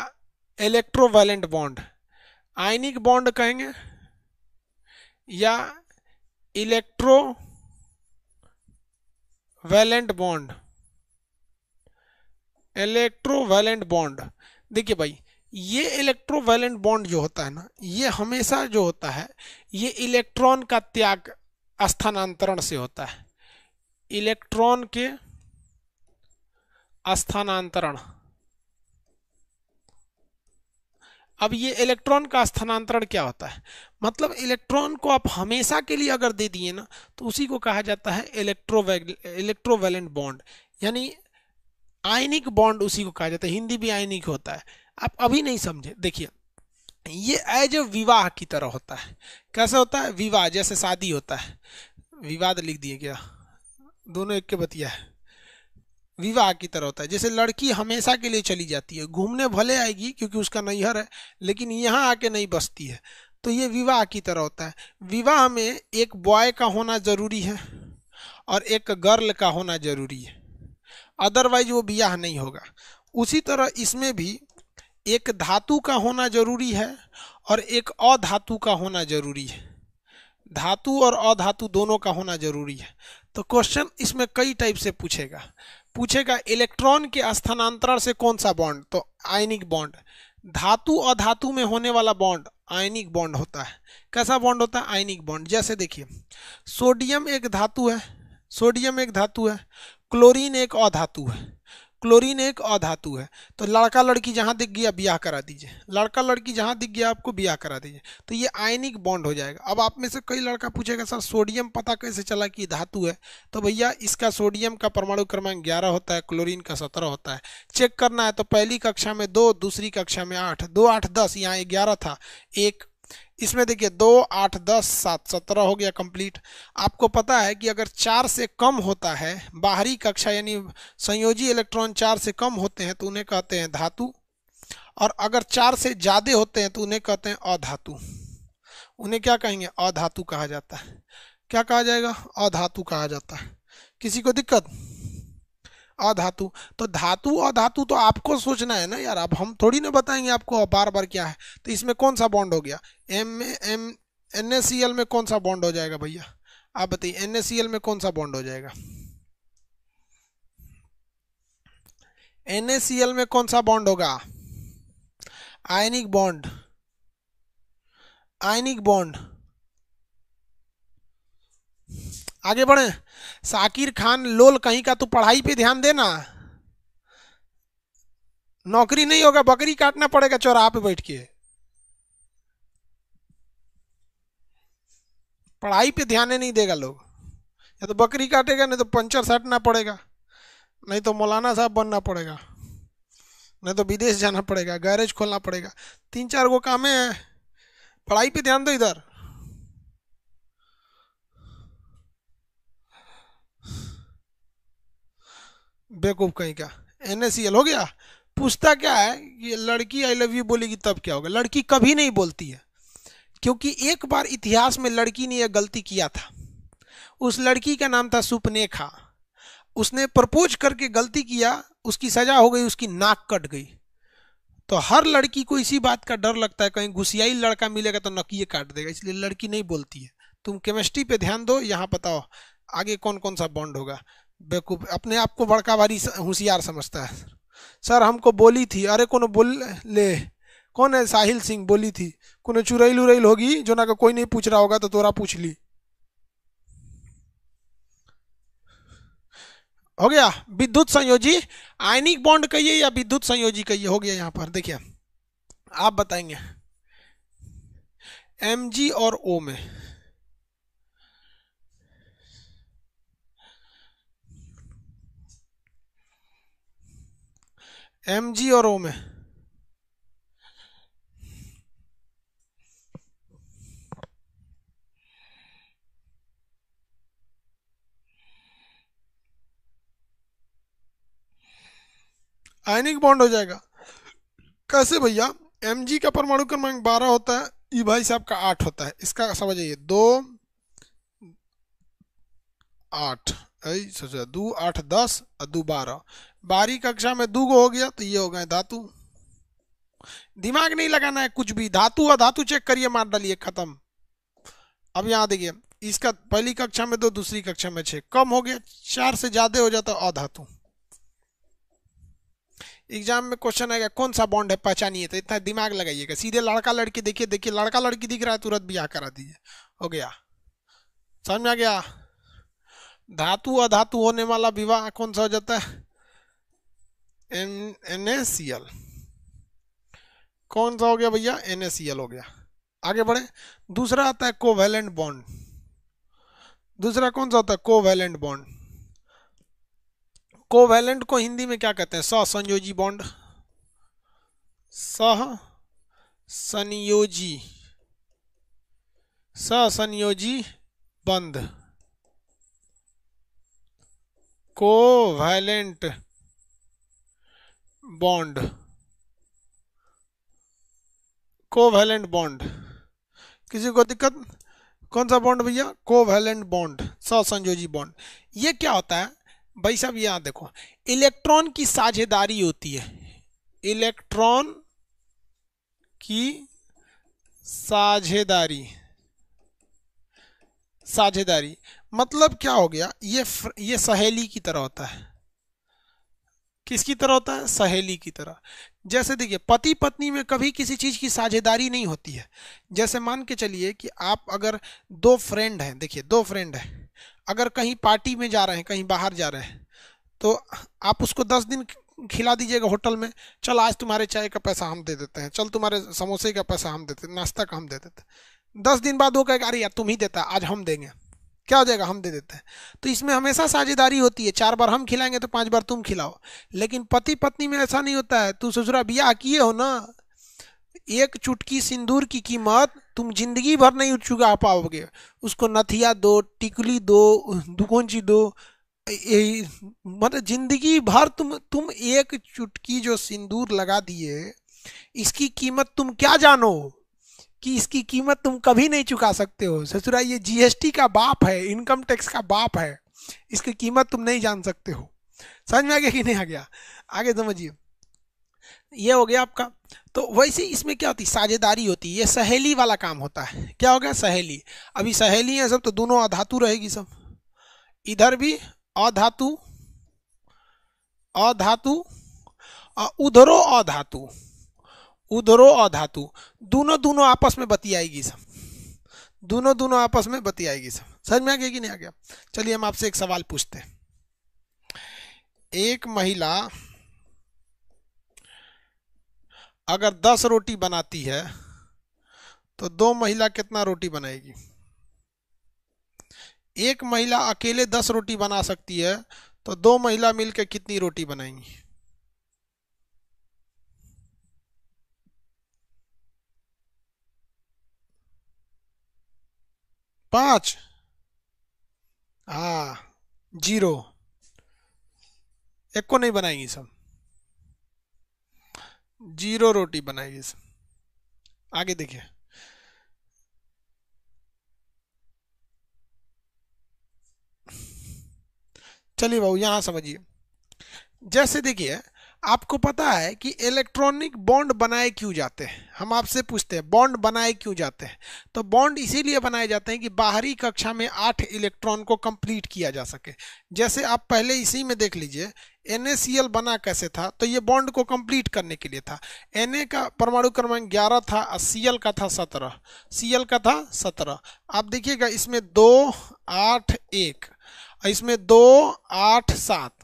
इलेक्ट्रोवैलेंट बॉन्ड आयनिक बॉन्ड कहेंगे या electrovalent bond electrovalent bond देखिए भाई ये इलेक्ट्रोवैलेंट बॉन्ड जो होता है ना ये हमेशा जो होता है ये इलेक्ट्रॉन का त्याग स्थानांतरण से होता है इलेक्ट्रॉन के स्थानांतरण अब ये इलेक्ट्रॉन का स्थानांतरण क्या होता है मतलब इलेक्ट्रॉन को आप हमेशा के लिए अगर दे दिए ना तो उसी को कहा जाता है इलेक्ट्रोवे इलेक्ट्रोवेलेंट बॉन्ड यानी आयनिक बॉन्ड उसी को कहा जाता है हिंदी भी आयनिक होता है आप अभी नहीं समझे देखिए ये एज ए विवाह की तरह होता है कैसे होता है विवाह जैसे शादी होता है विवाद लिख दिए क्या दोनों एक के बतिया है विवाह की तरह होता है जैसे लड़की हमेशा के लिए चली जाती है घूमने भले आएगी क्योंकि उसका नैहर है लेकिन यहाँ आके नहीं बसती है तो ये विवाह की तरह होता है विवाह में एक बॉय का होना जरूरी है और एक गर्ल का होना जरूरी है अदरवाइज वो ब्याह नहीं होगा उसी तरह इसमें भी एक धातु का होना जरूरी है और एक अधातु का होना जरूरी है धातु और अधातु दोनों का होना जरूरी है तो क्वेश्चन इसमें कई टाइप से पूछेगा पूछेगा इलेक्ट्रॉन के स्थानांतरण से कौन सा बॉन्ड तो आयनिक बॉन्ड धातु और धातु में होने वाला बॉन्ड आयनिक बॉन्ड होता है कैसा बॉन्ड होता है आयनिक बॉन्ड जैसे देखिए सोडियम एक धातु है सोडियम एक धातु है क्लोरीन एक अधातु है क्लोरीन एक अधातु है तो लड़का लड़की जहाँ दिख गया ब्याह करा दीजिए लड़का लड़की जहाँ दिख गया आपको ब्याह करा दीजिए तो ये आयनिक बॉन्ड हो जाएगा अब आप में से कई लड़का पूछेगा सर सोडियम पता कैसे चला कि धातु है तो भैया इसका सोडियम का परमाणु क्रमांक ग्यारह होता है क्लोरीन का सत्रह होता है चेक करना है तो पहली कक्षा में दो दूसरी कक्षा में आठ दो आठ दस यहाँ ग्यारह था एक इसमें देखिए दो आठ दस सात सत्रह हो गया कंप्लीट आपको पता है कि अगर चार से कम होता है बाहरी कक्षा यानी संयोजी इलेक्ट्रॉन चार से कम होते हैं तो उन्हें कहते हैं धातु और अगर चार से ज़्यादा होते हैं तो उन्हें कहते हैं अधातु उन्हें क्या कहेंगे अधातु कहा जाता है क्या कहा जाएगा अधातु कहा जाता है किसी को दिक्कत अधातु तो धातु अधातु तो आपको सोचना है ना यार अब हम थोड़ी ना बताएंगे आपको बार बार क्या है तो इसमें कौन सा बॉन्ड हो गया M M N S C L में कौन सा बॉन्ड हो जाएगा भैया आप बताइए एन एस सी एल में कौन सा बॉन्ड हो जाएगा एन एस सी एल में कौन सा बॉन्ड होगा आयनिक बॉन्ड आयनिक बॉन्ड आगे बढ़े साकिर खान लोल कहीं का तू तो पढ़ाई पे ध्यान देना नौकरी नहीं होगा बकरी काटना पड़ेगा चौराहा पे बैठ के पढ़ाई पे ध्यान नहीं देगा लोग या तो बकरी काटेगा नहीं तो पंचर सटना पड़ेगा नहीं तो मौलाना साहब बनना पड़ेगा नहीं तो विदेश जाना पड़ेगा गैरेज खोलना पड़ेगा तीन चार गो काम है पढ़ाई पे ध्यान दो इधर बेवकूफ़ कहीं का एन हो गया पूछता क्या है कि लड़की आई लव यू बोलेगी तब क्या होगा लड़की कभी नहीं बोलती है क्योंकि एक बार इतिहास में लड़की ने यह गलती किया था उस लड़की का नाम था सुपनेखा उसने प्रपोज करके गलती किया उसकी सजा हो गई उसकी नाक कट गई तो हर लड़की को इसी बात का डर लगता है कहीं घुसियाई लड़का मिलेगा तो नकिए काट देगा इसलिए लड़की नहीं बोलती है तुम केमिस्ट्री पे ध्यान दो यहाँ बताओ आगे कौन कौन सा बॉन्ड होगा बेकूफ अपने आप को बड़का भारी होशियार समझता है सर हमको बोली थी अरे कोनो बोल ले कौन है साहिल सिंह बोली थी कोनो चुरैल उरैल होगी जो ना का कोई नहीं पूछ रहा होगा तो तोरा पूछ ली हो गया विद्युत संयोजी आयनिक बॉन्ड कहिए या विद्युत संयोजी कहिए हो गया यहाँ पर देखिए आप बताएंगे एम जी और ओ में एम जी और ओ में आयनिक बॉन्ड हो जाएगा कैसे भैया एम जी का परमाणु क्रमांक बारह होता है ई e भाई साहब का आठ होता है इसका समझ आइए दो आठ सोचो दो आठ दस और दो बारह बारी कक्षा में दो गो हो गया तो ये हो गए धातु दिमाग नहीं लगाना है कुछ भी धातु और धातु चेक करिए मार डालिए खत्म अब यहाँ देखिए इसका पहली कक्षा में दो दूसरी कक्षा में छह कम हो गया चार से ज्यादा हो जाता अधातु एग्जाम में क्वेश्चन आएगा कौन सा बॉन्ड है पहचानिए तो इतना दिमाग लगाइएगा सीधे लड़का लड़की देखिए देखिए लड़का लड़की दिख रहा है तुरंत ब्याह करा दीजिए हो गया समझ में आ गया धातु अधातु होने वाला विवाह कौन सा हो जाता है एन एनएसीएल कौन सा हो गया भैया एनएसीएल हो गया आगे बढ़े दूसरा आता है कोवेलेंट बॉन्ड दूसरा कौन सा होता है कोवेलेंट बॉन्ड कोवेलेंट को हिंदी में क्या कहते हैं संयोजी बॉन्ड सह संयोजी संयोजी बंध कोवैलेंट बॉन्ड कोवैलेंट बॉन्ड किसी को दिक्कत कौन सा बॉन्ड भैया कोवैलेंट बॉन्ड ससंयोजी बॉन्ड ये क्या होता है भाई साहब यहां देखो इलेक्ट्रॉन की साझेदारी होती है इलेक्ट्रॉन की साझेदारी साझेदारी मतलब क्या हो गया ये ये सहेली की तरह होता है किसकी तरह होता है सहेली की तरह जैसे देखिए पति पत्नी में कभी किसी चीज़ की साझेदारी नहीं होती है जैसे मान के चलिए कि आप अगर दो फ्रेंड हैं देखिए दो फ्रेंड हैं अगर कहीं पार्टी में जा रहे हैं कहीं बाहर जा रहे हैं तो आप उसको दस दिन खिला दीजिएगा होटल में चल आज तुम्हारे चाय का पैसा हम दे देते हैं चल तुम्हारे समोसे का पैसा हम देते हैं नाश्ता का हम दे देते हैं दस दिन बाद वो कहेगा अरे यार तुम ही देता आज हम देंगे क्या हो जाएगा हम दे देते हैं तो इसमें हमेशा साझेदारी होती है चार बार हम खिलाएंगे तो पांच बार तुम खिलाओ लेकिन पति पत्नी में ऐसा नहीं होता है तू ससुरा बिया किए हो ना एक चुटकी सिंदूर की कीमत तुम जिंदगी भर नहीं चुका पाओगे उसको नथिया दो टिकली दो दुकोंची दो मतलब जिंदगी भर तुम तुम एक चुटकी जो सिंदूर लगा दिए इसकी कीमत तुम क्या जानो कि इसकी कीमत तुम कभी नहीं चुका सकते हो ससुरा ये जीएसटी का बाप है इनकम टैक्स का बाप है इसकी कीमत तुम नहीं जान सकते हो समझ में आ गया कि नहीं आ गया आगे समझिए ये हो गया आपका तो वैसे इसमें क्या होती साझेदारी होती है ये सहेली वाला काम होता है क्या हो गया सहेली अभी सहेली है सब तो दोनों अधातु रहेगी सब इधर भी अधातु अधातु उधरों अधातु उधरो अधातु दोनों दोनों आपस में बतियाएगी सब दोनों दोनों आपस में बतियाएगी सब समझ में आ गया कि नहीं आ गया चलिए हम आपसे एक सवाल पूछते हैं एक महिला अगर दस रोटी बनाती है तो दो महिला कितना रोटी बनाएगी एक महिला अकेले दस रोटी बना सकती है तो दो महिला मिलकर कितनी रोटी बनाएंगी पांच हा जीरो एक को नहीं बनाएगी सब जीरो रोटी बनाएगी सब आगे देखिए चलिए बाबू यहां समझिए जैसे देखिए आपको पता है कि इलेक्ट्रॉनिक बॉन्ड बनाए क्यों जाते हैं हम आपसे पूछते हैं बॉन्ड बनाए क्यों जाते हैं तो बॉन्ड इसीलिए बनाए जाते हैं कि बाहरी कक्षा में आठ इलेक्ट्रॉन को कंप्लीट किया जा सके जैसे आप पहले इसी में देख लीजिए एन बना कैसे था तो ये बॉन्ड को कंप्लीट करने के लिए था एन का परमाणु क्रमांक 11 था और सी का था 17 सी का था 17 आप देखिएगा इसमें दो आठ एक इसमें दो आठ सात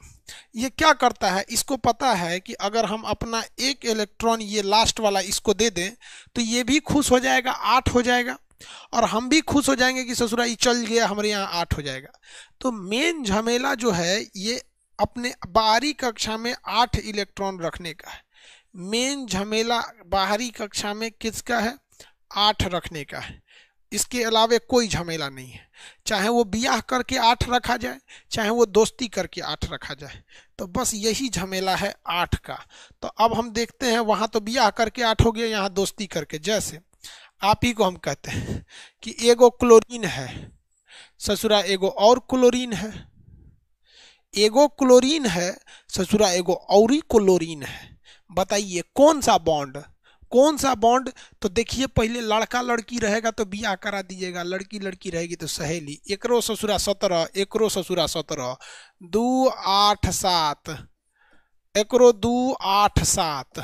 ये क्या करता है इसको पता है कि अगर हम अपना एक इलेक्ट्रॉन ये लास्ट वाला इसको दे दें तो ये भी खुश हो जाएगा आठ हो जाएगा और हम भी खुश हो जाएंगे कि ससुरा ये चल गया हमारे यहाँ आठ हो जाएगा तो मेन झमेला जो है ये अपने बाहरी कक्षा में आठ इलेक्ट्रॉन रखने का है मेन झमेला बाहरी कक्षा में किसका है आठ रखने का है इसके अलावे कोई झमेला नहीं है चाहे वो ब्याह करके आठ रखा जाए चाहे वो दोस्ती करके आठ रखा जाए तो बस यही झमेला है आठ का तो अब हम देखते हैं वहाँ तो ब्याह करके आठ हो गया यहाँ दोस्ती करके जैसे आप ही को हम कहते हैं कि एगो क्लोरीन है ससुरा एगो और क्लोरीन है एगो क्लोरीन है ससुरा एगो और क्लोरीन है बताइए कौन सा बॉन्ड कौन सा बॉन्ड तो देखिए पहले लड़का लड़की रहेगा तो बिया करा दीजिएगा लड़की लड़की रहेगी तो सहेली एकरो ससुरा सत्रह एकरो ससुरा सत्रह दू आठ सात एकरो दू आठ सात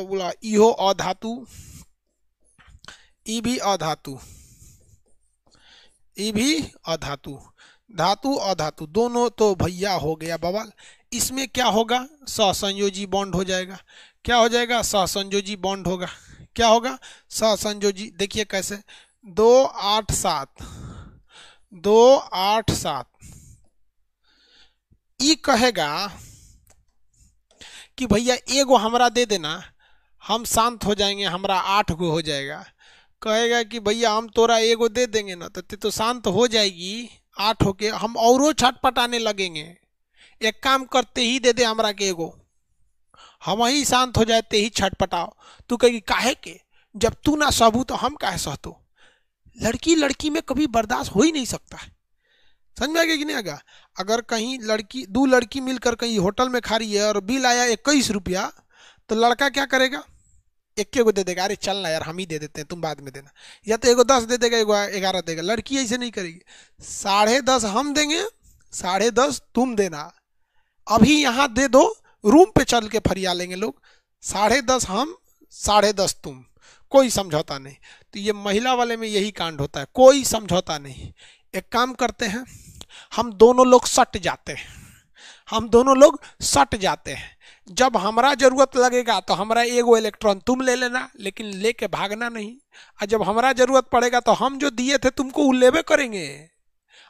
बोला इहो अधातु ई भी अधातु ई भी अधातु धातु अधातु दोनों तो भैया हो गया बवाल इसमें क्या होगा ससंयोजी बॉन्ड हो जाएगा क्या हो जाएगा सहसंजोजी बॉन्ड होगा क्या होगा सहसंजोजी देखिए कैसे दो आठ सात दो आठ सात ई कहेगा कि भैया एगो हमारा दे देना हम शांत हो जाएंगे हमारा आठ गो हो जाएगा कहेगा कि भैया हम तोरा एगो दे देंगे ना तो ते तो शांत हो जाएगी आठ होके हम औरों छटपटाने लगेंगे एक काम करते ही दे दे हमारा के एगो हम हाँ, ही शांत हो जाए ते ही छटपटाओ तू कहेगी काहे के जब तू ना सहबू तो हम काहे सहतो लड़की लड़की में कभी बर्दाश्त हो ही नहीं सकता है समझ में आ गया कि नहीं आएगा अगर कहीं लड़की दो लड़की मिलकर कहीं होटल में खा रही है और बिल आया इक्कीस रुपया तो लड़का क्या करेगा इक्के को दे देगा अरे चल ना यार हम ही दे देते हैं तुम बाद में देना या तो एगो दस दे देगा एगो ग्यारह देगा लड़की ऐसे नहीं करेगी साढ़े दस हम देंगे साढ़े दस तुम देना अभी यहाँ दे दो रूम पे चल के फरिया लेंगे लोग साढ़े दस हम साढ़े दस तुम कोई समझौता नहीं तो ये महिला वाले में यही कांड होता है कोई समझौता नहीं एक काम करते हैं हम दोनों लोग सट जाते हैं हम दोनों लोग सट जाते हैं जब हमारा जरूरत लगेगा तो हमारा एगो इलेक्ट्रॉन तुम ले लेना लेकिन लेके भागना नहीं और जब हमारा जरूरत पड़ेगा तो हम जो दिए थे तुमको वो लेवे करेंगे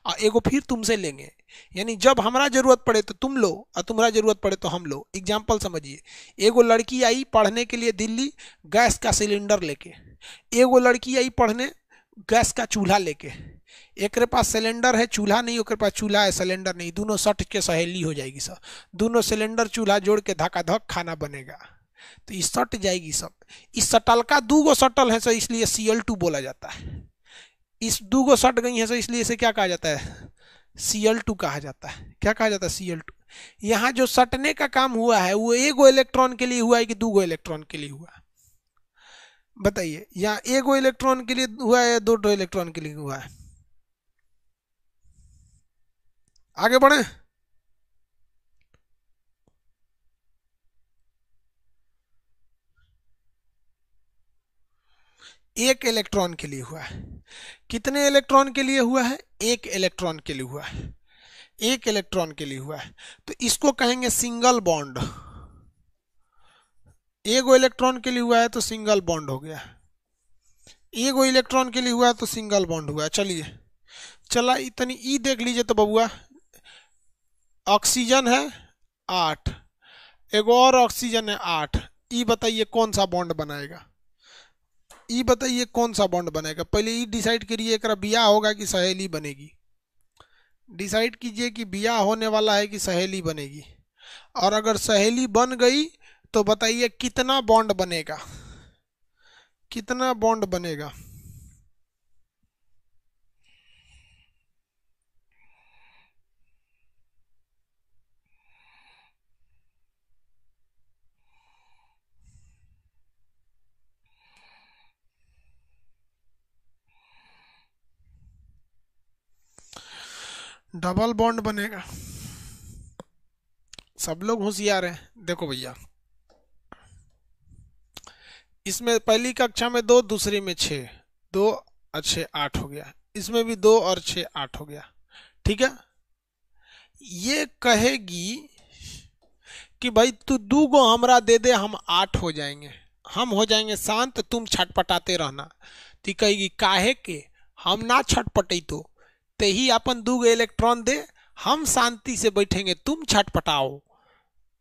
और एगो फिर तुमसे लेंगे यानी जब हमारा जरूरत पड़े तो तुम लो और तुम्हारा जरूरत पड़े तो हम लो एग्जाम्पल समझिए एगो लड़की आई पढ़ने के लिए दिल्ली गैस का सिलेंडर लेके एगो लड़की आई पढ़ने गैस का चूल्हा लेके एक पास सिलेंडर है चूल्हा नहीं ओकर पास चूल्हा है सिलेंडर नहीं दोनों सट के सहेली हो जाएगी सर दोनों सिलेंडर चूल्हा जोड़ के धकाधक खाना बनेगा तो ये सट जाएगी सब इस सटल का दू गो सटल है सर इसलिए सी बोला जाता है इस दू को सट गई है सो इसलिए इसे क्या कहा जाता है सी एल टू कहा जाता है क्या कहा जाता है सी एल टू यहाँ जो सटने का काम हुआ है वो एगो इलेक्ट्रॉन के लिए हुआ है कि दो गो इलेक्ट्रॉन के लिए हुआ है बताइए यहाँ एगो इलेक्ट्रॉन के लिए हुआ है या दो इलेक्ट्रॉन के लिए हुआ है आगे बढ़े एक इलेक्ट्रॉन के लिए हुआ है कितने इलेक्ट्रॉन के लिए हुआ है एक इलेक्ट्रॉन के लिए हुआ है एक इलेक्ट्रॉन के लिए हुआ है तो इसको कहेंगे सिंगल बॉन्ड एगो इलेक्ट्रॉन के लिए हुआ है तो सिंगल बॉन्ड हो गया एगो इलेक्ट्रॉन के लिए हुआ है तो सिंगल बॉन्ड हुआ चलिए चला इतनी ई देख लीजिए तो बबुआ ऑक्सीजन है आठ एगो और ऑक्सीजन है आठ ई बताइए कौन सा बॉन्ड बनाएगा ई बताइए कौन सा बॉन्ड बनेगा पहले ई डिसाइड करिए एक बिया होगा कि सहेली बनेगी डिसाइड कीजिए कि बिया होने वाला है कि सहेली बनेगी और अगर सहेली बन गई तो बताइए कितना बॉन्ड बनेगा कितना बॉन्ड बनेगा डबल बॉन्ड बनेगा सब लोग होशियार हैं देखो भैया इसमें पहली कक्षा में दो दूसरी में छ दो और छः आठ हो गया इसमें भी दो और छ आठ हो गया ठीक है ये कहेगी कि भाई तू दू गो हमरा दे दे हम आठ हो जाएंगे हम हो जाएंगे शांत तुम छटपटाते रहना तो कहेगी काहे के हम ना छटपटे तो ते ही अपन दू इलेक्ट्रॉन दे हम शांति से बैठेंगे तुम छटपटाओ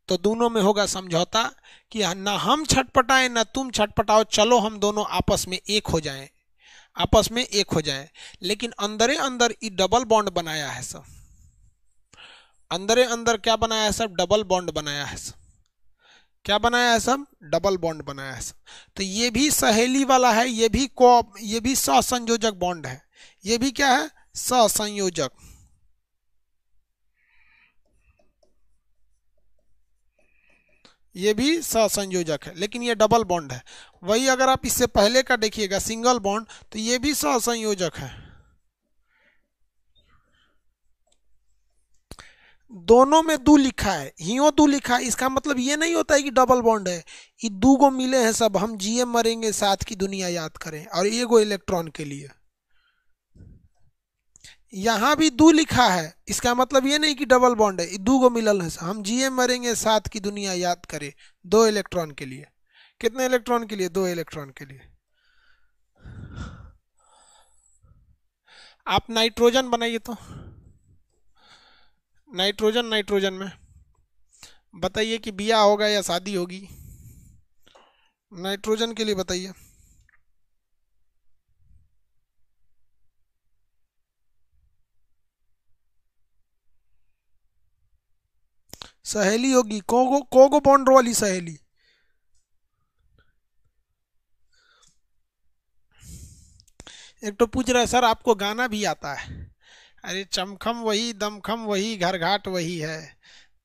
तो दोनों में होगा समझौता कि ना हम छटपटाएं ना तुम छटपटाओ चलो हम दोनों आपस में एक हो जाएं आपस में एक हो जाएं लेकिन अंदरे अंदर ये डबल बॉन्ड बनाया है सब अंदरे अंदर क्या बनाया है सब डबल बॉन्ड बनाया है सब क्या बनाया है सब डबल बॉन्ड बनाया है सब तो ये भी सहेली वाला है ये भी को ये भी सहसंयोजक बॉन्ड है ये भी क्या है सहसंयोजक ये भी सहसंयोजक है लेकिन ये डबल बॉन्ड है वही अगर आप इससे पहले का देखिएगा सिंगल बॉन्ड तो ये भी सहसंयोजक है दोनों में दू लिखा है हियो दू लिखा है इसका मतलब ये नहीं होता है कि डबल बॉन्ड है ये दो गो मिले हैं सब हम जीएम मरेंगे साथ की दुनिया याद करें और ये गो इलेक्ट्रॉन के लिए यहाँ भी दू लिखा है इसका मतलब ये नहीं कि डबल बॉन्ड है दो को मिलल है हम जिए मरेंगे साथ की दुनिया याद करे दो इलेक्ट्रॉन के लिए कितने इलेक्ट्रॉन के लिए दो इलेक्ट्रॉन के लिए आप नाइट्रोजन बनाइए तो नाइट्रोजन नाइट्रोजन में बताइए कि बिया होगा या शादी होगी नाइट्रोजन के लिए बताइए सहेली होगी कोगो कोगो बॉन्डर वाली सहेली एक तो पूछ रहा है सर आपको गाना भी आता है अरे चमखम वही दमखम वही घर घाट वही है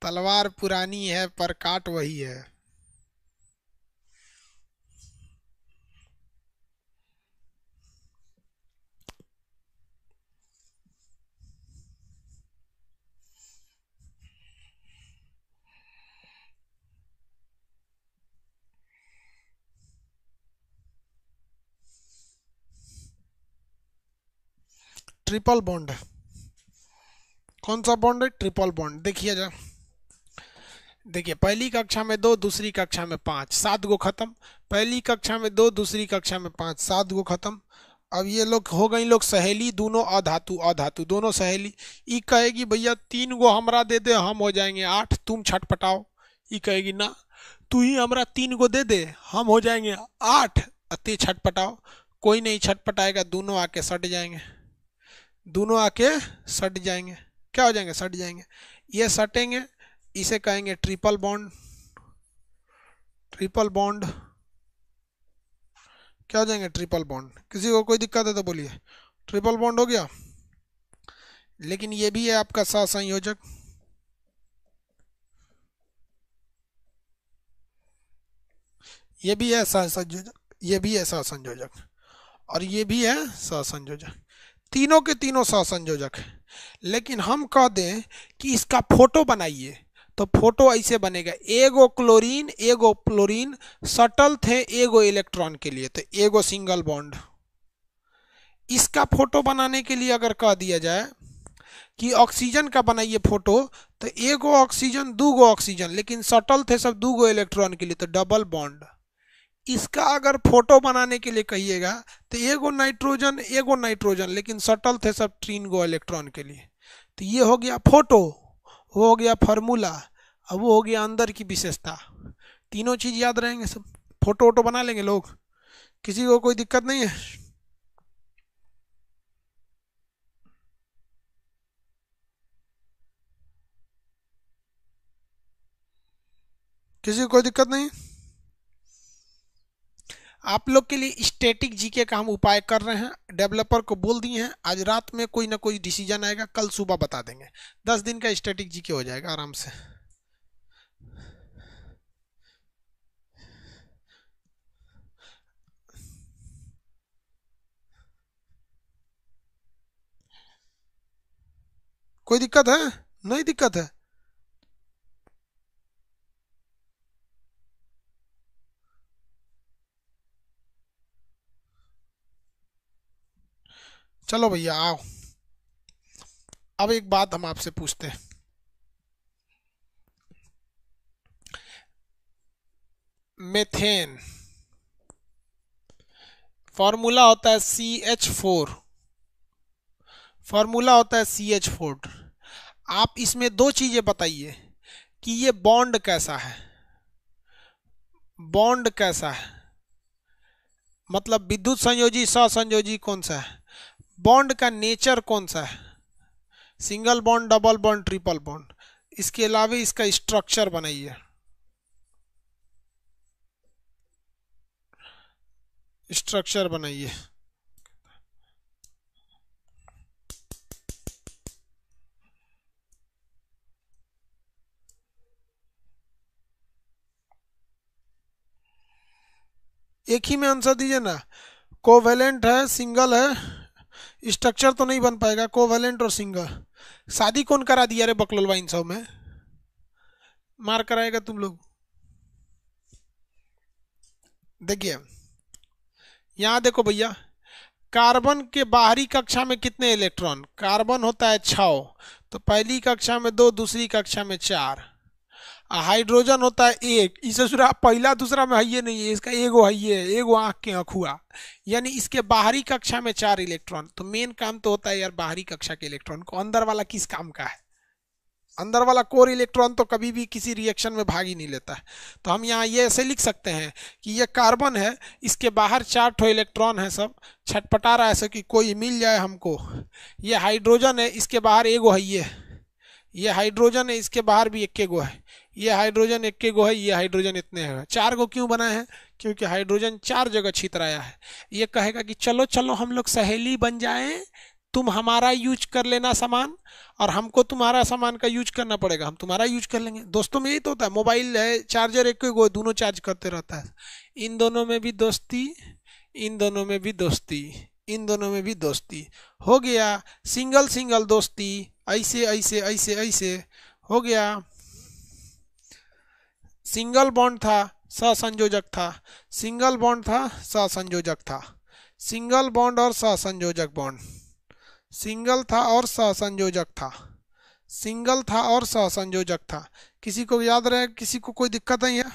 तलवार पुरानी है पर काट वही है ट्रिपल बॉन्ड है कौन सा बॉन्ड है ट्रिपल बॉन्ड देखिए जा देखिए पहली कक्षा में दो दूसरी कक्षा में पाँच सात गो खत्म पहली कक्षा में दो दूसरी कक्षा में पाँच सात गो खत्म अब ये लोग हो गई लोग सहेली दोनों अधातु अधातु दोनों सहेली ये कहेगी भैया तीन गो हमरा दे दे हम हो जाएंगे आठ तुम छटपटाओ ये कहेगी ना तू ही हमरा तीन गो दे दे हम हो जाएंगे आठ अति छटपटाओ कोई नहीं छटपटाएगा दोनों आके सट जाएंगे दोनों आके सट जाएंगे क्या हो जाएंगे सट जाएंगे ये सटेंगे इसे कहेंगे ट्रिपल बॉन्ड ट्रिपल बॉन्ड क्या हो जाएंगे ट्रिपल बॉन्ड किसी को कोई दिक्कत है तो बोलिए ट्रिपल बॉन्ड हो गया लेकिन ये भी है आपका संयोजक ये भी है संयोजक ये भी है संयोजक और ये भी है संयोजक तीनों के तीनों सहसंयोजक हैं लेकिन हम कह दें कि इसका फोटो बनाइए तो फोटो ऐसे बनेगा एगो क्लोरीन एगो क्लोरीन सटल थे एगो इलेक्ट्रॉन के लिए तो एगो सिंगल बॉन्ड इसका फोटो बनाने के लिए अगर कह दिया जाए कि ऑक्सीजन का बनाइए फोटो तो एगो ऑक्सीजन दो गो ऑक्सीजन लेकिन सटल थे सब दो गो इलेक्ट्रॉन के लिए तो डबल बॉन्ड इसका अगर फोटो बनाने के लिए कहिएगा तो एगो नाइट्रोजन एगो नाइट्रोजन लेकिन सटल थे सब तीन गो इलेक्ट्रॉन के लिए तो ये हो गया फोटो वो हो गया फार्मूला और वो हो गया अंदर की विशेषता तीनों चीज़ याद रहेंगे सब फोटो वोटो बना लेंगे लोग किसी को कोई दिक्कत नहीं है किसी को कोई दिक्कत नहीं आप लोग के लिए स्टेटिक जीके का हम उपाय कर रहे हैं डेवलपर को बोल दिए हैं आज रात में कोई ना कोई डिसीजन आएगा कल सुबह बता देंगे दस दिन का स्टेटिक जीके हो जाएगा आराम से कोई दिक्कत है नहीं दिक्कत है चलो भैया आओ अब एक बात हम आपसे पूछते हैं मेथेन फॉर्मूला होता है सी एच फोर फॉर्मूला होता है सी एच फोर आप इसमें दो चीज़ें बताइए कि ये बॉन्ड कैसा है बॉन्ड कैसा है मतलब विद्युत संयोजी संयोजी कौन सा है बॉन्ड का नेचर कौन सा है single bond double bond triple bond इसके अलावा इसका स्ट्रक्चर बनाइए स्ट्रक्चर बनाइए एक ही में आंसर दीजिए ना कोवेलेंट है सिंगल है स्ट्रक्चर तो नहीं बन पाएगा कोवेलेंट और सिंगल शादी कौन करा दिया रे बकलोल इन सब में मार कराएगा तुम लोग देखिए यहां देखो भैया कार्बन के बाहरी कक्षा में कितने इलेक्ट्रॉन कार्बन होता है छ तो पहली कक्षा में दो दूसरी कक्षा में चार हाइड्रोजन होता है एक इसे सुरा पहला दूसरा में है नहीं है इसका एगो है एगो आँख के अखुआ यानी इसके बाहरी कक्षा में चार इलेक्ट्रॉन तो मेन काम तो होता है यार बाहरी कक्षा के इलेक्ट्रॉन को अंदर वाला किस काम का है अंदर वाला कोर इलेक्ट्रॉन तो कभी भी किसी रिएक्शन में भाग ही नहीं लेता है तो हम यहाँ ये ऐसे लिख सकते हैं कि ये कार्बन है इसके बाहर चार ठो इलेक्ट्रॉन है सब छटपटा रहा है ऐसे कि कोई मिल जाए हमको ये हाइड्रोजन है इसके बाहर एगो है ये ये हाइड्रोजन है इसके बाहर भी एक गो है ये हाइड्रोजन के गो है ये हाइड्रोजन इतने हैं चार गो क्यों बनाए हैं क्योंकि हाइड्रोजन चार जगह छितराया है ये कहेगा कि चलो चलो हम लोग सहेली बन जाएं तुम हमारा यूज कर लेना सामान और हमको तुम्हारा सामान का यूज करना पड़ेगा हम तुम्हारा यूज कर लेंगे दोस्तों में यही तो होता है मोबाइल है चार्जर एक गो दोनों चार्ज करते रहता है इन दोनों में भी दोस्ती इन दोनों में भी दोस्ती इन दोनों में भी दोस्ती हो गया सिंगल सिंगल दोस्ती ऐसे ऐसे ऐसे ऐसे हो गया सिंगल बॉन्ड था सहसंजोजक था सिंगल बॉन्ड था सहसंजोजक था सिंगल बॉन्ड और सहसंजोजक बॉन्ड सिंगल था और सहसंजोजक था सिंगल था और सहसंजोजक था किसी को याद रहे किसी को कोई दिक्कत नहीं है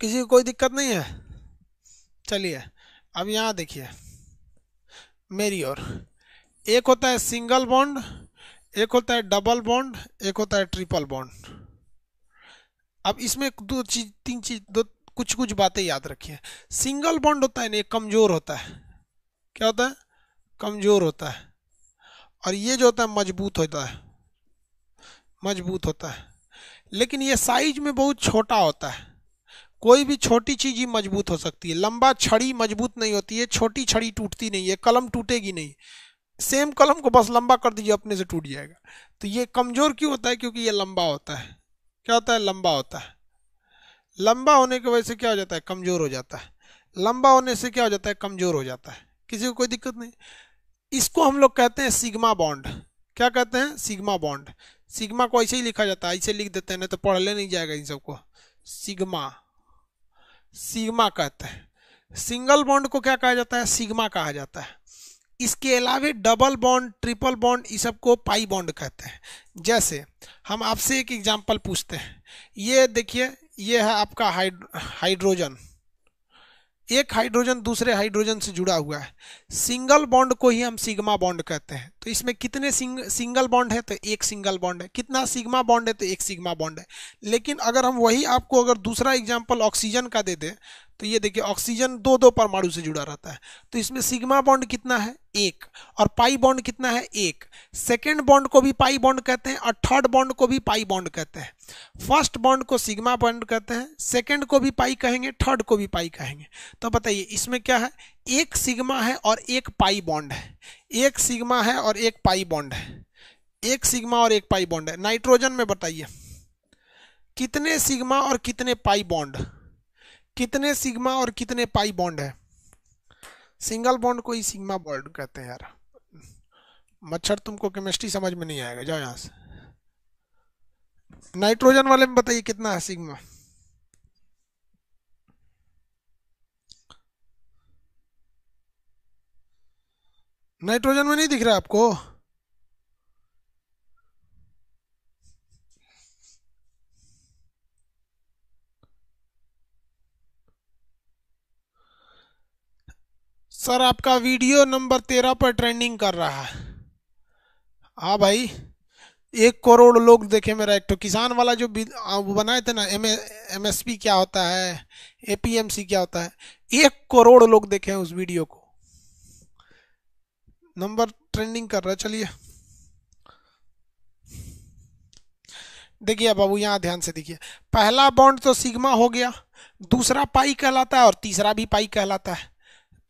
किसी को कोई दिक्कत नहीं है चलिए अब यहाँ देखिए मेरी ओर एक होता है सिंगल बॉन्ड एक होता है डबल बॉन्ड एक होता है ट्रिपल बॉन्ड अब इसमें दो चीज तीन चीज दो कुछ कुछ बातें याद रखिए सिंगल बॉन्ड होता है ना कमज़ोर होता है क्या होता है कमज़ोर होता है और ये जो होता है मजबूत होता है मजबूत होता है लेकिन ये साइज में बहुत छोटा होता है कोई भी छोटी चीज ही मजबूत हो सकती है लंबा छड़ी मजबूत नहीं होती है छोटी छड़ी टूटती नहीं है कलम टूटेगी नहीं सेम कलम को बस लंबा कर दीजिए अपने से टूट जाएगा तो ये कमज़ोर क्यों होता है क्योंकि ये लंबा होता है क्या होता है लंबा होता है लंबा होने की वजह से क्या हो जाता है कमज़ोर हो जाता है लंबा होने से क्या हो जाता है कमज़ोर हो जाता है किसी को कोई दिक्कत नहीं इसको हम लोग कहते हैं सिग्मा बॉन्ड क्या कहते हैं सिग्मा बॉन्ड सिग्मा को ऐसे ही लिखा जाता है ऐसे लिख देते हैं ना तो पढ़ ले नहीं जाएगा इन सबको सिग्मा सिग्मा कहते हैं सिंगल बॉन्ड को क्या कहा जाता है सिग्मा कहा जाता है इसके अलावा डबल बॉन्ड ट्रिपल बॉन्ड इस सब को पाई बॉन्ड कहते हैं जैसे हम आपसे एक एग्जांपल पूछते हैं ये देखिए ये है आपका हाइड्रोजन एक हाइड्रोजन दूसरे हाइड्रोजन से जुड़ा हुआ है सिंगल बॉन्ड को ही हम सिग्मा बॉन्ड कहते हैं तो इसमें कितने सिंग, सिंगल बॉन्ड है तो एक सिंगल बॉन्ड है कितना सिग्मा बॉन्ड है तो एक सिग्मा बॉन्ड है लेकिन अगर हम वही आपको अगर दूसरा एग्जाम्पल ऑक्सीजन का दे दें तो ये देखिए ऑक्सीजन दो दो परमाणु से जुड़ा रहता है तो इसमें सिग्मा बॉन्ड कितना है एक और पाई बॉन्ड कितना है एक सेकेंड बॉन्ड को भी पाई बॉन्ड कहते हैं और थर्ड बॉन्ड को भी पाई बॉन्ड कहते हैं फर्स्ट बॉन्ड को सिग्मा बॉन्ड कहते हैं सेकेंड को भी पाई कहेंगे थर्ड को भी पाई कहेंगे तो बताइए इसमें क्या है एक सिग्मा है और एक पाई बॉन्ड है एक सिग्मा है और एक पाई बॉन्ड है एक सिग्मा और एक पाई बॉन्ड है नाइट्रोजन में बताइए कितने सिग्मा और कितने पाई बॉन्ड कितने सिग्मा और कितने पाई बॉन्ड है सिंगल बॉन्ड को ही सिग्मा बॉन्ड कहते हैं यार मच्छर तुमको केमिस्ट्री समझ में नहीं आएगा जाओ यहाँ से नाइट्रोजन वाले में बताइए कितना है सिग्मा नाइट्रोजन में नहीं दिख रहा आपको सर आपका वीडियो नंबर तेरह पर ट्रेंडिंग कर रहा है हाँ भाई एक करोड़ लोग देखे मेरा एक तो किसान वाला जो बनाए थे ना एम एम एस पी क्या होता है ए पी एम सी क्या होता है एक करोड़ लोग देखे हैं उस वीडियो को नंबर ट्रेंडिंग कर रहा है चलिए देखिए बाबू यहाँ ध्यान से देखिए पहला बॉन्ड तो सिग्मा हो गया दूसरा पाई कहलाता है और तीसरा भी पाई कहलाता है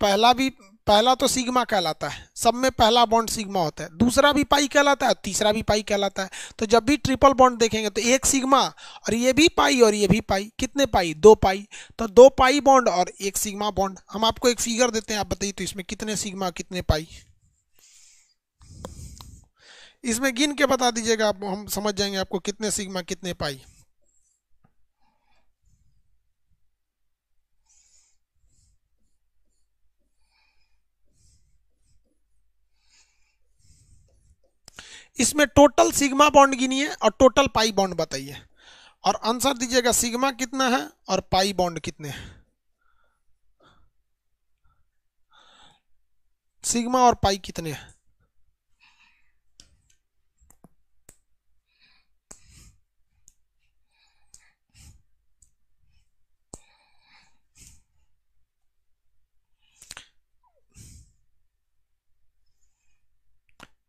पहला भी पहला तो सिग्मा कहलाता है सब में पहला बॉन्ड सिग्मा होता है दूसरा भी पाई कहलाता है तीसरा भी पाई कहलाता है तो जब भी ट्रिपल बॉन्ड देखेंगे तो एक सिग्मा और ये भी पाई और ये भी पाई कितने पाई दो पाई तो दो पाई बॉन्ड और एक सिग्मा बॉन्ड हम आपको एक फिगर देते हैं आप बताइए तो इसमें कितने सिग्मा कितने पाई इसमें गिन के बता दीजिएगा हम समझ जाएंगे आपको कितने सिग्मा कितने पाई इसमें टोटल सिग्मा बॉन्ड गिनिए और टोटल पाई बॉन्ड बताइए और आंसर दीजिएगा सिग्मा कितना है और पाई बॉन्ड कितने हैं सिग्मा और पाई कितने हैं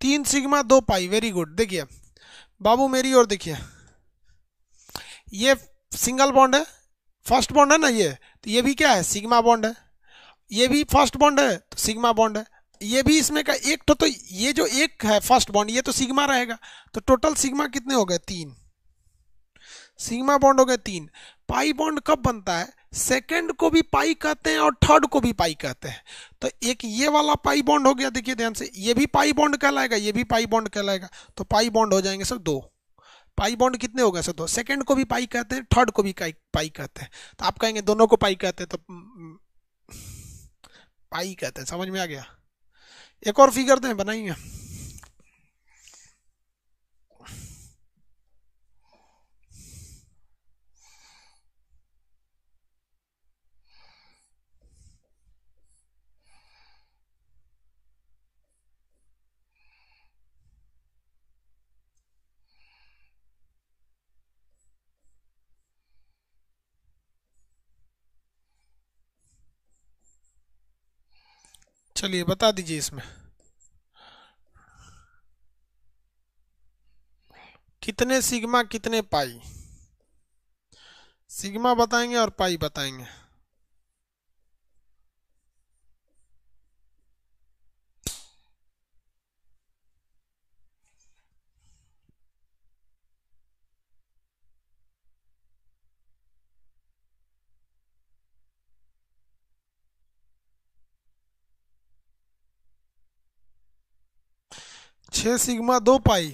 तीन सिग्मा दो पाई वेरी गुड देखिए बाबू मेरी और देखिए ये सिंगल बॉन्ड है फर्स्ट बॉन्ड है ना ये तो ये भी क्या है सिग्मा बॉन्ड है ये भी फर्स्ट बॉन्ड है तो सिग्मा बॉन्ड है ये भी इसमें का एक तो, तो ये जो एक है फर्स्ट बॉन्ड ये तो सिग्मा रहेगा तो टोटल सिग्मा कितने हो गए तीन सिग्मा बॉन्ड हो गए तीन पाई बॉन्ड कब बनता है सेकंड को भी पाई कहते हैं और थर्ड को भी पाई कहते हैं तो एक ये वाला पाई बॉन्ड हो गया देखिए ध्यान से ये भी पाई बॉन्ड कहलाएगा ये भी पाई बॉन्ड कहलाएगा तो पाई बॉन्ड हो जाएंगे सर दो पाई बॉन्ड कितने हो गए सर दो सेकंड को भी पाई कहते हैं थर्ड को भी पाई कहते हैं तो आप कहेंगे दोनों को पाई कहते हैं तो पाई कहते हैं समझ में आ गया एक और फिगर दें बनाइए चलिए बता दीजिए इसमें कितने सिग्मा कितने पाई सिग्मा बताएंगे और पाई बताएंगे 6 सिग्मा दो पाई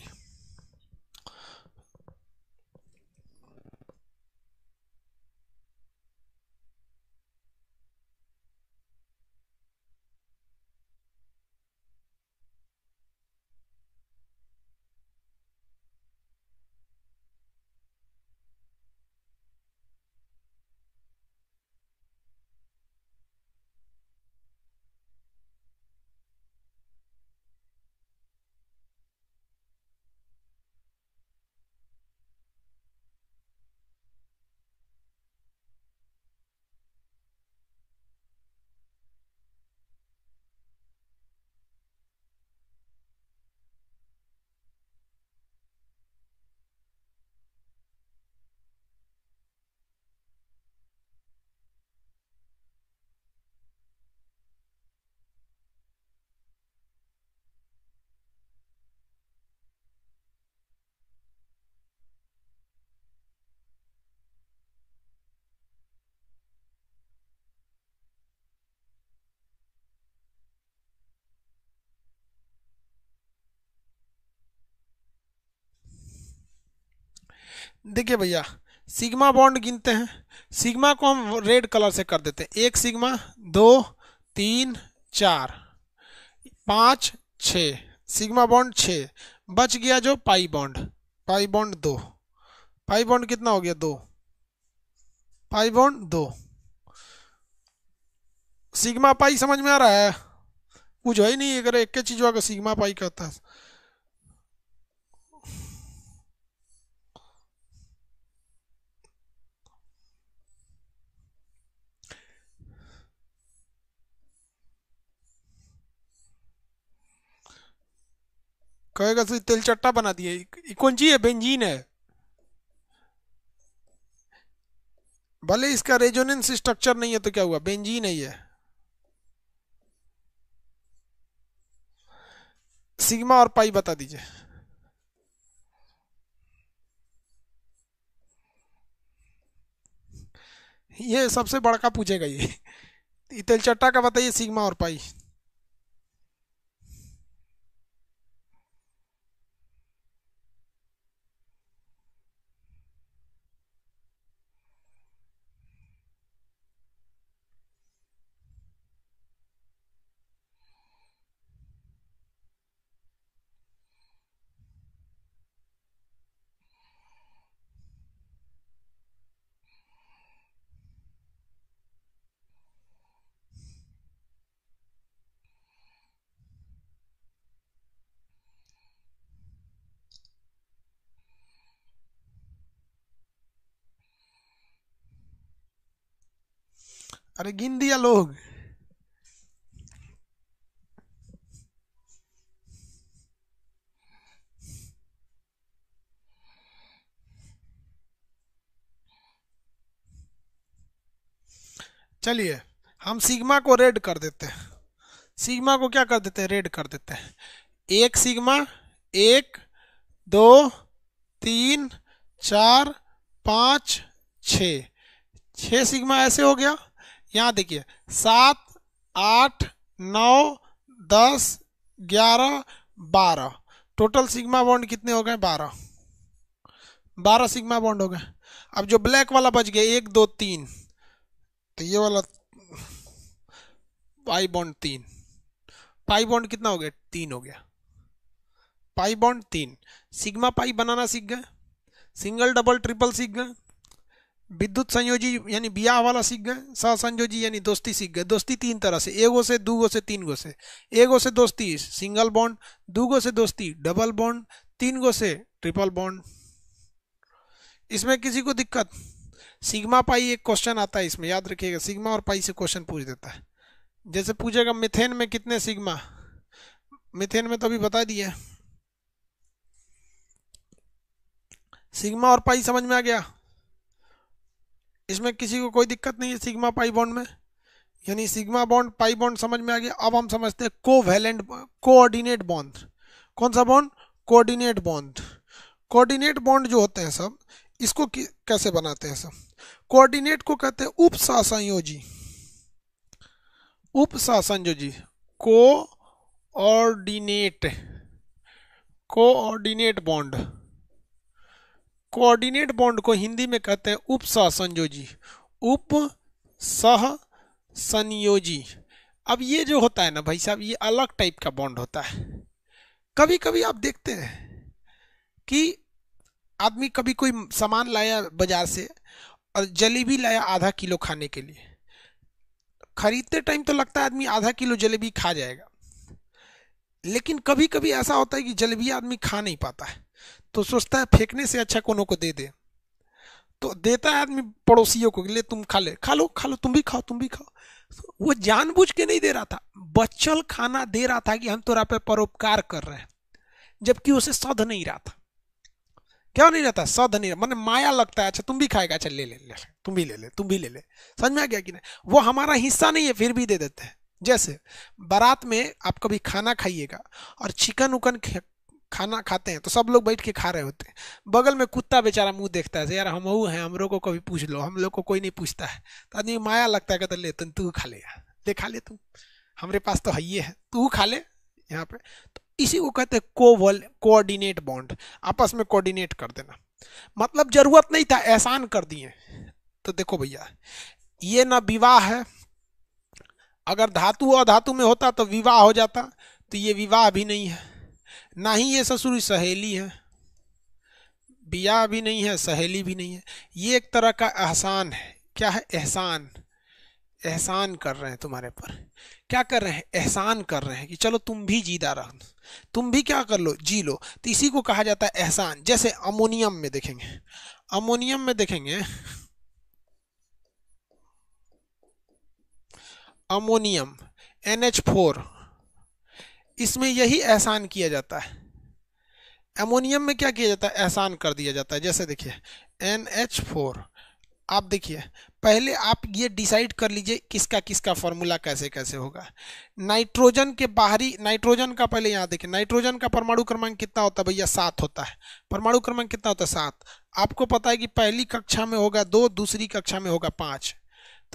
देखिए भैया सिग्मा बॉन्ड गिनते हैं सिग्मा को हम रेड कलर से कर देते हैं एक सिग्मा दो तीन चार पाँच छ सिग्मा बॉन्ड छ बच गया जो पाई बॉन्ड पाई बॉन्ड दो पाई बॉन्ड कितना हो गया दो पाई बॉन्ड दो सिग्मा पाई समझ में आ रहा है कुछ है ही नहीं अगर एक के चीज होगा सिग्मा पाई कहता है कहेगा सर तिलचट्टा बना दिए कौन जी है बेंजीन है भले इसका रेजोनेंस स्ट्रक्चर नहीं है तो क्या हुआ बेंजीन है ये सिग्मा और पाई बता दीजिए ये सबसे बड़का पूछेगा ये तेलचट्टा का बताइए सिग्मा और पाई अरे गिन दिया लोग चलिए हम सिग्मा को रेड कर देते हैं सिग्मा को क्या कर देते हैं रेड कर देते हैं एक सिग्मा एक दो तीन चार पाँच छ सिग्मा ऐसे हो गया यहाँ देखिए सात आठ नौ दस ग्यारह बारह टोटल सिग्मा बॉन्ड कितने हो गए बारह बारह सिग्मा बॉन्ड हो गए अब जो ब्लैक वाला बच गया एक दो तीन तो ये वाला पाई बॉन्ड तीन पाई बॉन्ड कितना हो गया तीन हो गया पाई बॉन्ड तीन सिग्मा पाई बनाना सीख गए सिंगल डबल ट्रिपल सीख गए विद्युत संयोजी यानी ब्याह वाला सीख गए सहसंयोजी यानी दोस्ती सीख गए दोस्ती तीन तरह से एगो से दूगो से तीन गो से एगो से दोस्ती सिंगल बॉन्ड दूगो से दोस्ती डबल बॉन्ड तीन गो से ट्रिपल बॉन्ड इसमें किसी को दिक्कत सिग्मा पाई एक क्वेश्चन आता है इसमें याद रखिएगा सिग्मा और पाई से क्वेश्चन पूछ देता है जैसे पूछेगा मिथेन में कितने सिग्मा मिथेन में तो अभी बता दिया सिग्मा और पाई समझ में आ गया इसमें किसी को कोई दिक्कत नहीं है सिग्मा पाई बॉन्ड में यानी सिग्मा बॉन्ड पाई बॉन्ड समझ में आ गया अब हम समझते हैं कोवेलेंट कोऑर्डिनेट बॉन्ड कौन सा bond coordinate bond coordinate bond जो होते हैं सब इसको कैसे बनाते हैं सब कोऑर्डिनेट को कहते हैं उप उपसासंयोजी coordinate coordinate bond coordinate bond को हिंदी में कहते हैं संयोजी उप सह संयोजी अब ये जो होता है ना भाई साहब ये अलग टाइप का बॉन्ड होता है कभी कभी आप देखते हैं कि आदमी कभी कोई सामान लाया बाजार से और जलेबी लाया आधा किलो खाने के लिए खरीदते टाइम तो लगता है आदमी आधा किलो जलेबी खा जाएगा लेकिन कभी कभी ऐसा होता है कि जलेबी आदमी खा नहीं पाता है तो सोचता है फेंकने से अच्छा कोनो को दे दे तो देता है आदमी पड़ोसियों को ले तुम खा ले खा लो खा लो तुम भी खाओ तुम भी खाओ तो वो जानबूझ के नहीं दे रहा था बच्चल खाना दे रहा था कि हम तोरा पे परोपकार कर रहे हैं जबकि उसे सध नहीं रहा था क्यों नहीं रहता सध नहीं मैंने माया लगता है अच्छा तुम भी खाएगा अच्छा ले ले ले तुम भी ले ले तुम भी ले ले समझ में आ गया कि नहीं वो हमारा हिस्सा नहीं है फिर भी दे देते हैं जैसे बारात में आप कभी खाना खाइएगा और चिकन उकन खाना खाते हैं तो सब लोग बैठ के खा रहे होते हैं बगल में कुत्ता बेचारा मुंह देखता है यार हम हैं हम लोग को कभी पूछ लो हम लोग को कोई नहीं पूछता है तो आदमी माया लगता है कहते ले तुम तू खा ले ले खा ले तुम हमारे पास तो है ये है तू खा ले यहाँ पे तो इसी को कहते हैं कोवल कोऑर्डिनेट बॉन्ड आपस में कोऑर्डिनेट कर देना मतलब जरूरत नहीं था एहसान कर दिए तो देखो भैया ये ना विवाह है अगर धातु और धातु में होता तो विवाह हो जाता तो ये विवाह भी नहीं है ना ही ये ससुर सहेली है बिया भी नहीं है सहेली भी नहीं है ये एक तरह का एहसान है क्या है एहसान एहसान कर रहे हैं तुम्हारे पर क्या कर रहे हैं एहसान कर रहे हैं कि चलो तुम भी जीदा रहो तुम भी क्या कर लो जी लो तो इसी को कहा जाता है एहसान जैसे अमोनियम में देखेंगे अमोनियम में देखेंगे अमोनियम एन एच फोर इसमें यही एहसान किया जाता है एमोनियम में क्या किया जाता है एहसान कर दिया जाता है जैसे देखिए एन एच फोर आप देखिए पहले आप ये डिसाइड कर लीजिए किसका किसका फॉर्मूला कैसे कैसे होगा नाइट्रोजन के बाहरी नाइट्रोजन का पहले यहाँ देखिए नाइट्रोजन का परमाणु क्रमांक कितना होता है भैया सात होता है परमाणु क्रमांक कितना होता है सात आपको पता है कि पहली कक्षा में होगा दो दूसरी कक्षा में होगा पाँच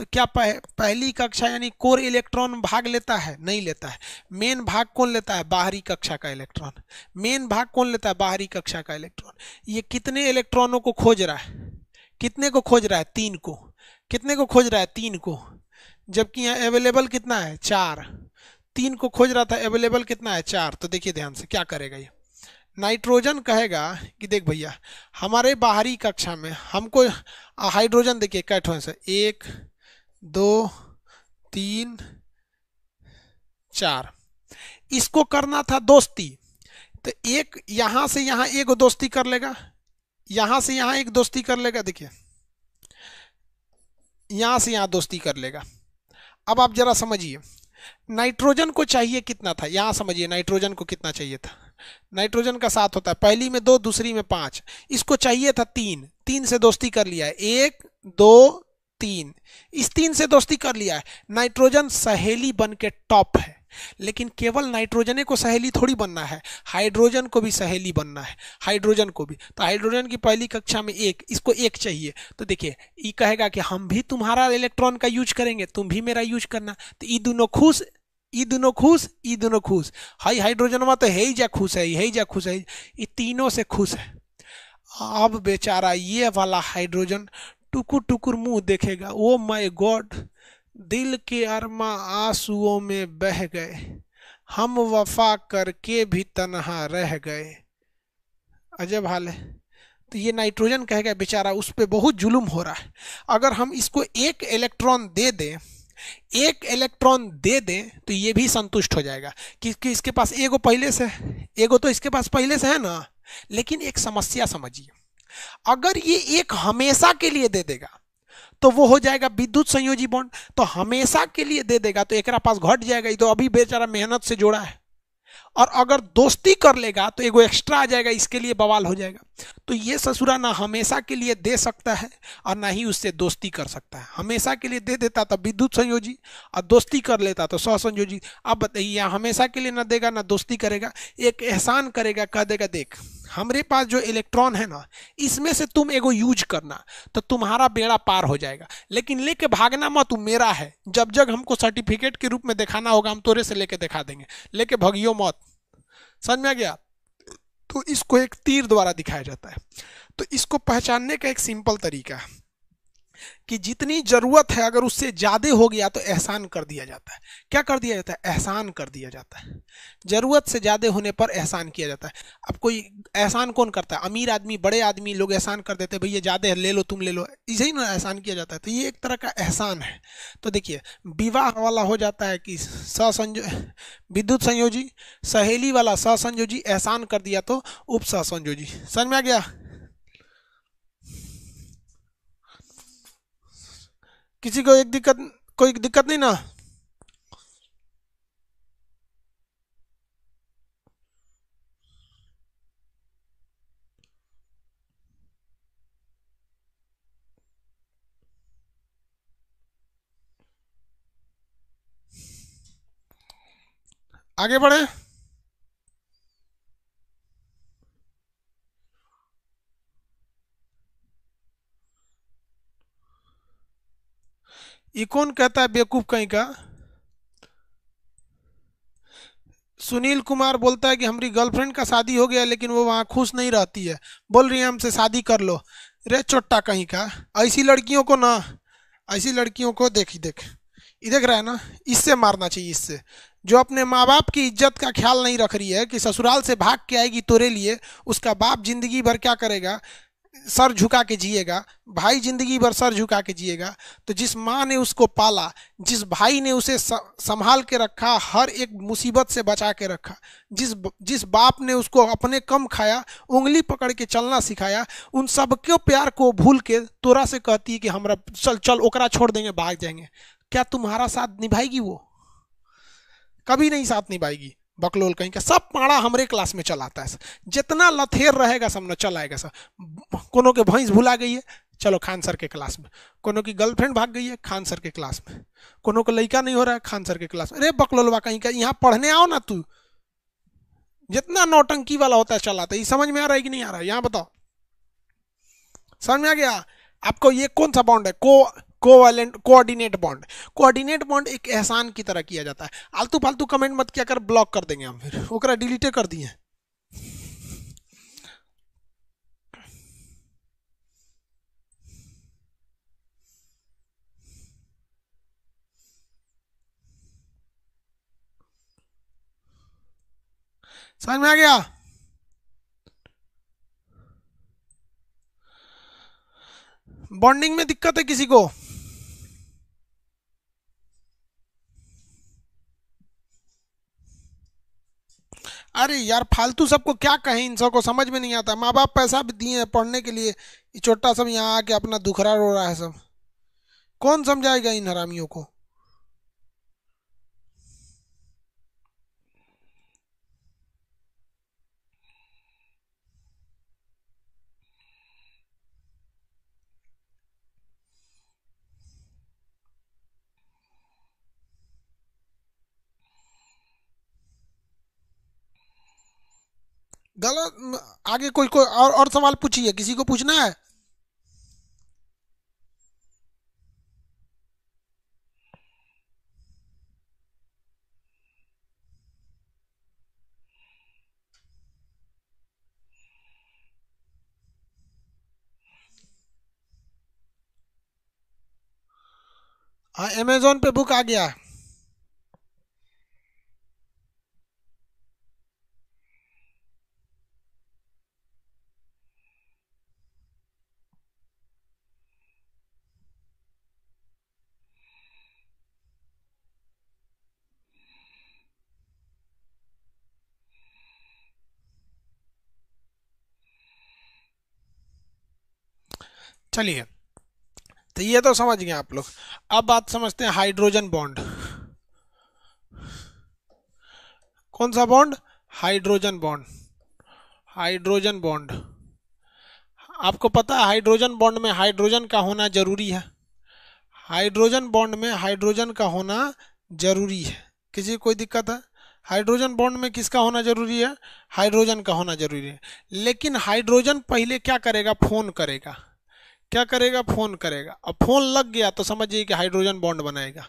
तो क्या पह, पहली कक्षा यानी कोर इलेक्ट्रॉन भाग लेता है नहीं लेता है मेन भाग कौन लेता है बाहरी कक्षा का इलेक्ट्रॉन मेन भाग कौन लेता है बाहरी कक्षा का इलेक्ट्रॉन ये कितने इलेक्ट्रॉनों को खोज रहा है कितने को खोज रहा है तीन को कितने को खोज रहा है तीन को जबकि यहाँ अवेलेबल कितना है चार तीन को खोज रहा था अवेलेबल कितना है चार तो देखिए ध्यान से क्या करेगा ये नाइट्रोजन कहेगा कि देख भैया हमारे बाहरी कक्षा में हमको हाइड्रोजन देखिए कैठों से एक दो तीन चार इसको करना था दोस्ती तो एक यहां से यहां एक दोस्ती कर लेगा यहां से यहां एक दोस्ती कर लेगा देखिए यहां से यहां दोस्ती कर लेगा अब आप जरा समझिए नाइट्रोजन को चाहिए कितना था यहाँ समझिए नाइट्रोजन को कितना चाहिए था नाइट्रोजन का साथ होता है पहली में दो दूसरी में पांच इसको चाहिए था तीन तीन से दोस्ती कर लिया एक दो तीन इस तीन से दोस्ती कर लिया है नाइट्रोजन सहेली बन के टॉप है लेकिन केवल नाइट्रोजने को सहेली थोड़ी बनना है हाइड्रोजन को भी सहेली बनना है हाइड्रोजन को भी तो हाइड्रोजन की पहली कक्षा में एक इसको एक चाहिए तो देखिए ये कहेगा कि हम भी तुम्हारा इलेक्ट्रॉन का यूज करेंगे तुम भी मेरा यूज करना तो ये दोनों खुश ये दोनों खुश ये दोनों खुश हाई हाइड्रोजन में तो है ही जा खुश है ही जा खुश है ये तीनों से खुश है अब बेचारा ये वाला हाइड्रोजन टुकुर टुकुर मुंह देखेगा ओ माय गॉड दिल के अरमा आंसुओं में बह गए हम वफा करके भी तनहा रह गए अजब हाल है तो ये नाइट्रोजन कहेगा बेचारा उस पर बहुत जुलुम हो रहा है अगर हम इसको एक इलेक्ट्रॉन दे दें एक इलेक्ट्रॉन दे दें तो ये भी संतुष्ट हो जाएगा क्योंकि इसके पास एगो पहले से एगो तो इसके पास पहले से है ना लेकिन एक समस्या समझिए अगर ये एक हमेशा के लिए दे देगा तो वो हो जाएगा विद्युत संयोजी बॉन्ड तो हमेशा के लिए दे देगा तो एक पास घट जाएगा ये तो अभी बेचारा मेहनत से जोड़ा है और अगर दोस्ती कर लेगा तो एगो एक्स्ट्रा आ जाएगा इसके लिए बवाल हो जाएगा तो ये ससुरा ना हमेशा के लिए दे सकता है और ना ही उससे दोस्ती कर सकता है हमेशा के लिए दे देता तो विद्युत संयोजी और दोस्ती कर लेता तो सहसंयोजी अब बताइए हमेशा के लिए ना देगा ना दोस्ती करेगा एक एहसान करेगा कह देगा देख हमारे पास जो इलेक्ट्रॉन है ना इसमें से तुम एगो यूज करना तो तुम्हारा बेड़ा पार हो जाएगा लेकिन लेके भागना मत मेरा है जब जब हमको सर्टिफिकेट के रूप में दिखाना होगा हम तोरे से लेके दिखा देंगे लेके भगियो मत समझ में आ गया तो इसको एक तीर द्वारा दिखाया जाता है तो इसको पहचानने का एक सिंपल तरीका है कि जितनी ज़रूरत है अगर उससे ज़्यादा हो गया तो एहसान कर दिया जाता है क्या कर दिया जाता है एहसान कर दिया जाता है ज़रूरत से ज़्यादा होने पर एहसान किया जाता है अब कोई एहसान कौन करता है अमीर आदमी बड़े आदमी लोग एहसान कर देते हैं भैया ज़्यादा ले लो तुम ले लो इसे ही ना एहसान किया जाता है तो ये एक तरह का एहसान है तो देखिए विवाह वाला हो जाता है कि ससंजो विद्युत संयोजी सहेली वाला ससंजोजी एहसान कर दिया तो उप ससंयोजी समझ में आ गया किसी को एक दिक्कत कोई दिक्कत नहीं ना आगे बढ़े ये कौन कहता है बेवकूफ कहीं का सुनील कुमार बोलता है कि हमारी गर्लफ्रेंड का शादी हो गया लेकिन वो वहाँ खुश नहीं रहती है बोल रही है हमसे शादी कर लो रे चोट्टा कहीं का ऐसी लड़कियों को ना ऐसी लड़कियों को देख देख ये देख रहा है ना इससे मारना चाहिए इससे जो अपने माँ बाप की इज्जत का ख्याल नहीं रख रही है कि ससुराल से भाग के आएगी तोरे लिए उसका बाप जिंदगी भर क्या करेगा सर झुका के जिएगा भाई जिंदगी भर सर झुका के जिएगा तो जिस माँ ने उसको पाला जिस भाई ने उसे संभाल के रखा हर एक मुसीबत से बचा के रखा जिस जिस बाप ने उसको अपने कम खाया उंगली पकड़ के चलना सिखाया उन सब के प्यार को भूल के तोरा से कहती है कि हमारा चल चल ओकरा छोड़ देंगे भाग जाएंगे क्या तुम्हारा साथ निभाएगी वो कभी नहीं साथ निभाएगी बकलोल कहीं का सब पाड़ा हमारे क्लास में चलाता है जितना लथेर रहेगा सब ना चलाएगा सब कोनो के भैंस भुला गई है चलो खान सर के क्लास में कोनो की गर्लफ्रेंड भाग गई है खान सर के क्लास में कोनो का लड़का नहीं हो रहा है खान सर के क्लास में अरे बकलोलवा कहीं का यहाँ पढ़ने आओ ना तू जितना नौटंकी वाला होता है चलाता है ये समझ में आ रहा है कि नहीं आ रहा है यहाँ बताओ समझ में आ गया आपको ये कौन सा बाउंड है को covalent coordinate bond coordinate bond एक एहसान की तरह किया जाता है आलतू फालतू कमेंट मत किया कर ब्लॉक कर देंगे हम फिर ओकरा डिलीटे कर दिए समझ में आ गया बॉन्डिंग में दिक्कत है किसी को अरे यार फालतू सबको क्या कहें इन सबको समझ में नहीं आता माँ बाप पैसा भी दिए हैं पढ़ने के लिए ये छोटा सब यहाँ आके अपना दुखरा रो रहा है सब कौन समझाएगा इन हरामियों को गलत आगे कोई कोई और और सवाल पूछिए किसी को पूछना है हाँ अमेजोन पे बुक आ गया है चलिए तो ये तो समझ गए आप लोग अब बात समझते हैं हाइड्रोजन बॉन्ड कौन सा bond hydrogen bond hydrogen bond आपको पता है हाइड्रोजन बॉन्ड में हाइड्रोजन का होना जरूरी है हाइड्रोजन बॉन्ड में हाइड्रोजन का होना जरूरी है किसी कोई दिक्कत है हाइड्रोजन बॉन्ड में किसका होना जरूरी है हाइड्रोजन का होना जरूरी है लेकिन हाइड्रोजन पहले क्या करेगा फोन करेगा क्या करेगा फोन करेगा अब फोन लग गया तो समझिए कि हाइड्रोजन बॉन्ड बनाएगा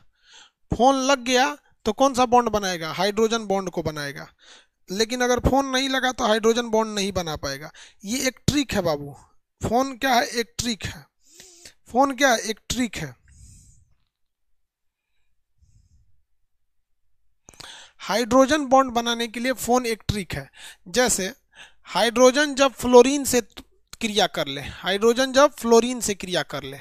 फोन लग गया तो कौन सा बॉन्ड बनाएगा हाइड्रोजन बॉन्ड को बनाएगा लेकिन अगर फोन नहीं लगा तो हाइड्रोजन बॉन्ड नहीं बना पाएगा ये एक ट्रिक है बाबू फोन क्या है एक ट्रिक है फोन क्या है एक ट्रिक है हाइड्रोजन बॉन्ड बनाने के लिए फोन एक ट्रिक है जैसे हाइड्रोजन जब फ्लोरीन से क्रिया कर ले हाइड्रोजन जब फ्लोरीन से क्रिया कर ले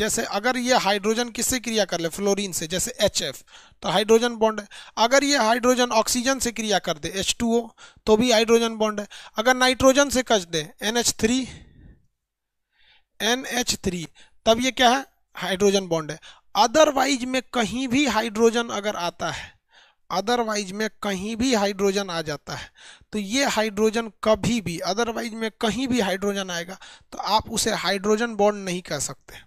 जैसे अगर ये हाइड्रोजन किससे क्रिया कर ले फ्लोरीन से जैसे एच एफ तो हाइड्रोजन बॉन्ड है अगर ये हाइड्रोजन ऑक्सीजन से क्रिया कर दे एच टू ओ तो भी हाइड्रोजन बॉन्ड है अगर नाइट्रोजन से कच दे N H three N H three तब ये क्या है हाइड्रोजन बॉन्ड है अदरवाइज में कहीं भी हाइड्रोजन अगर आता है अदरवाइज में कहीं भी हाइड्रोजन आ जाता है तो ये हाइड्रोजन कभी भी अदरवाइज में कहीं भी हाइड्रोजन आएगा तो आप उसे हाइड्रोजन बॉन्ड नहीं कह सकते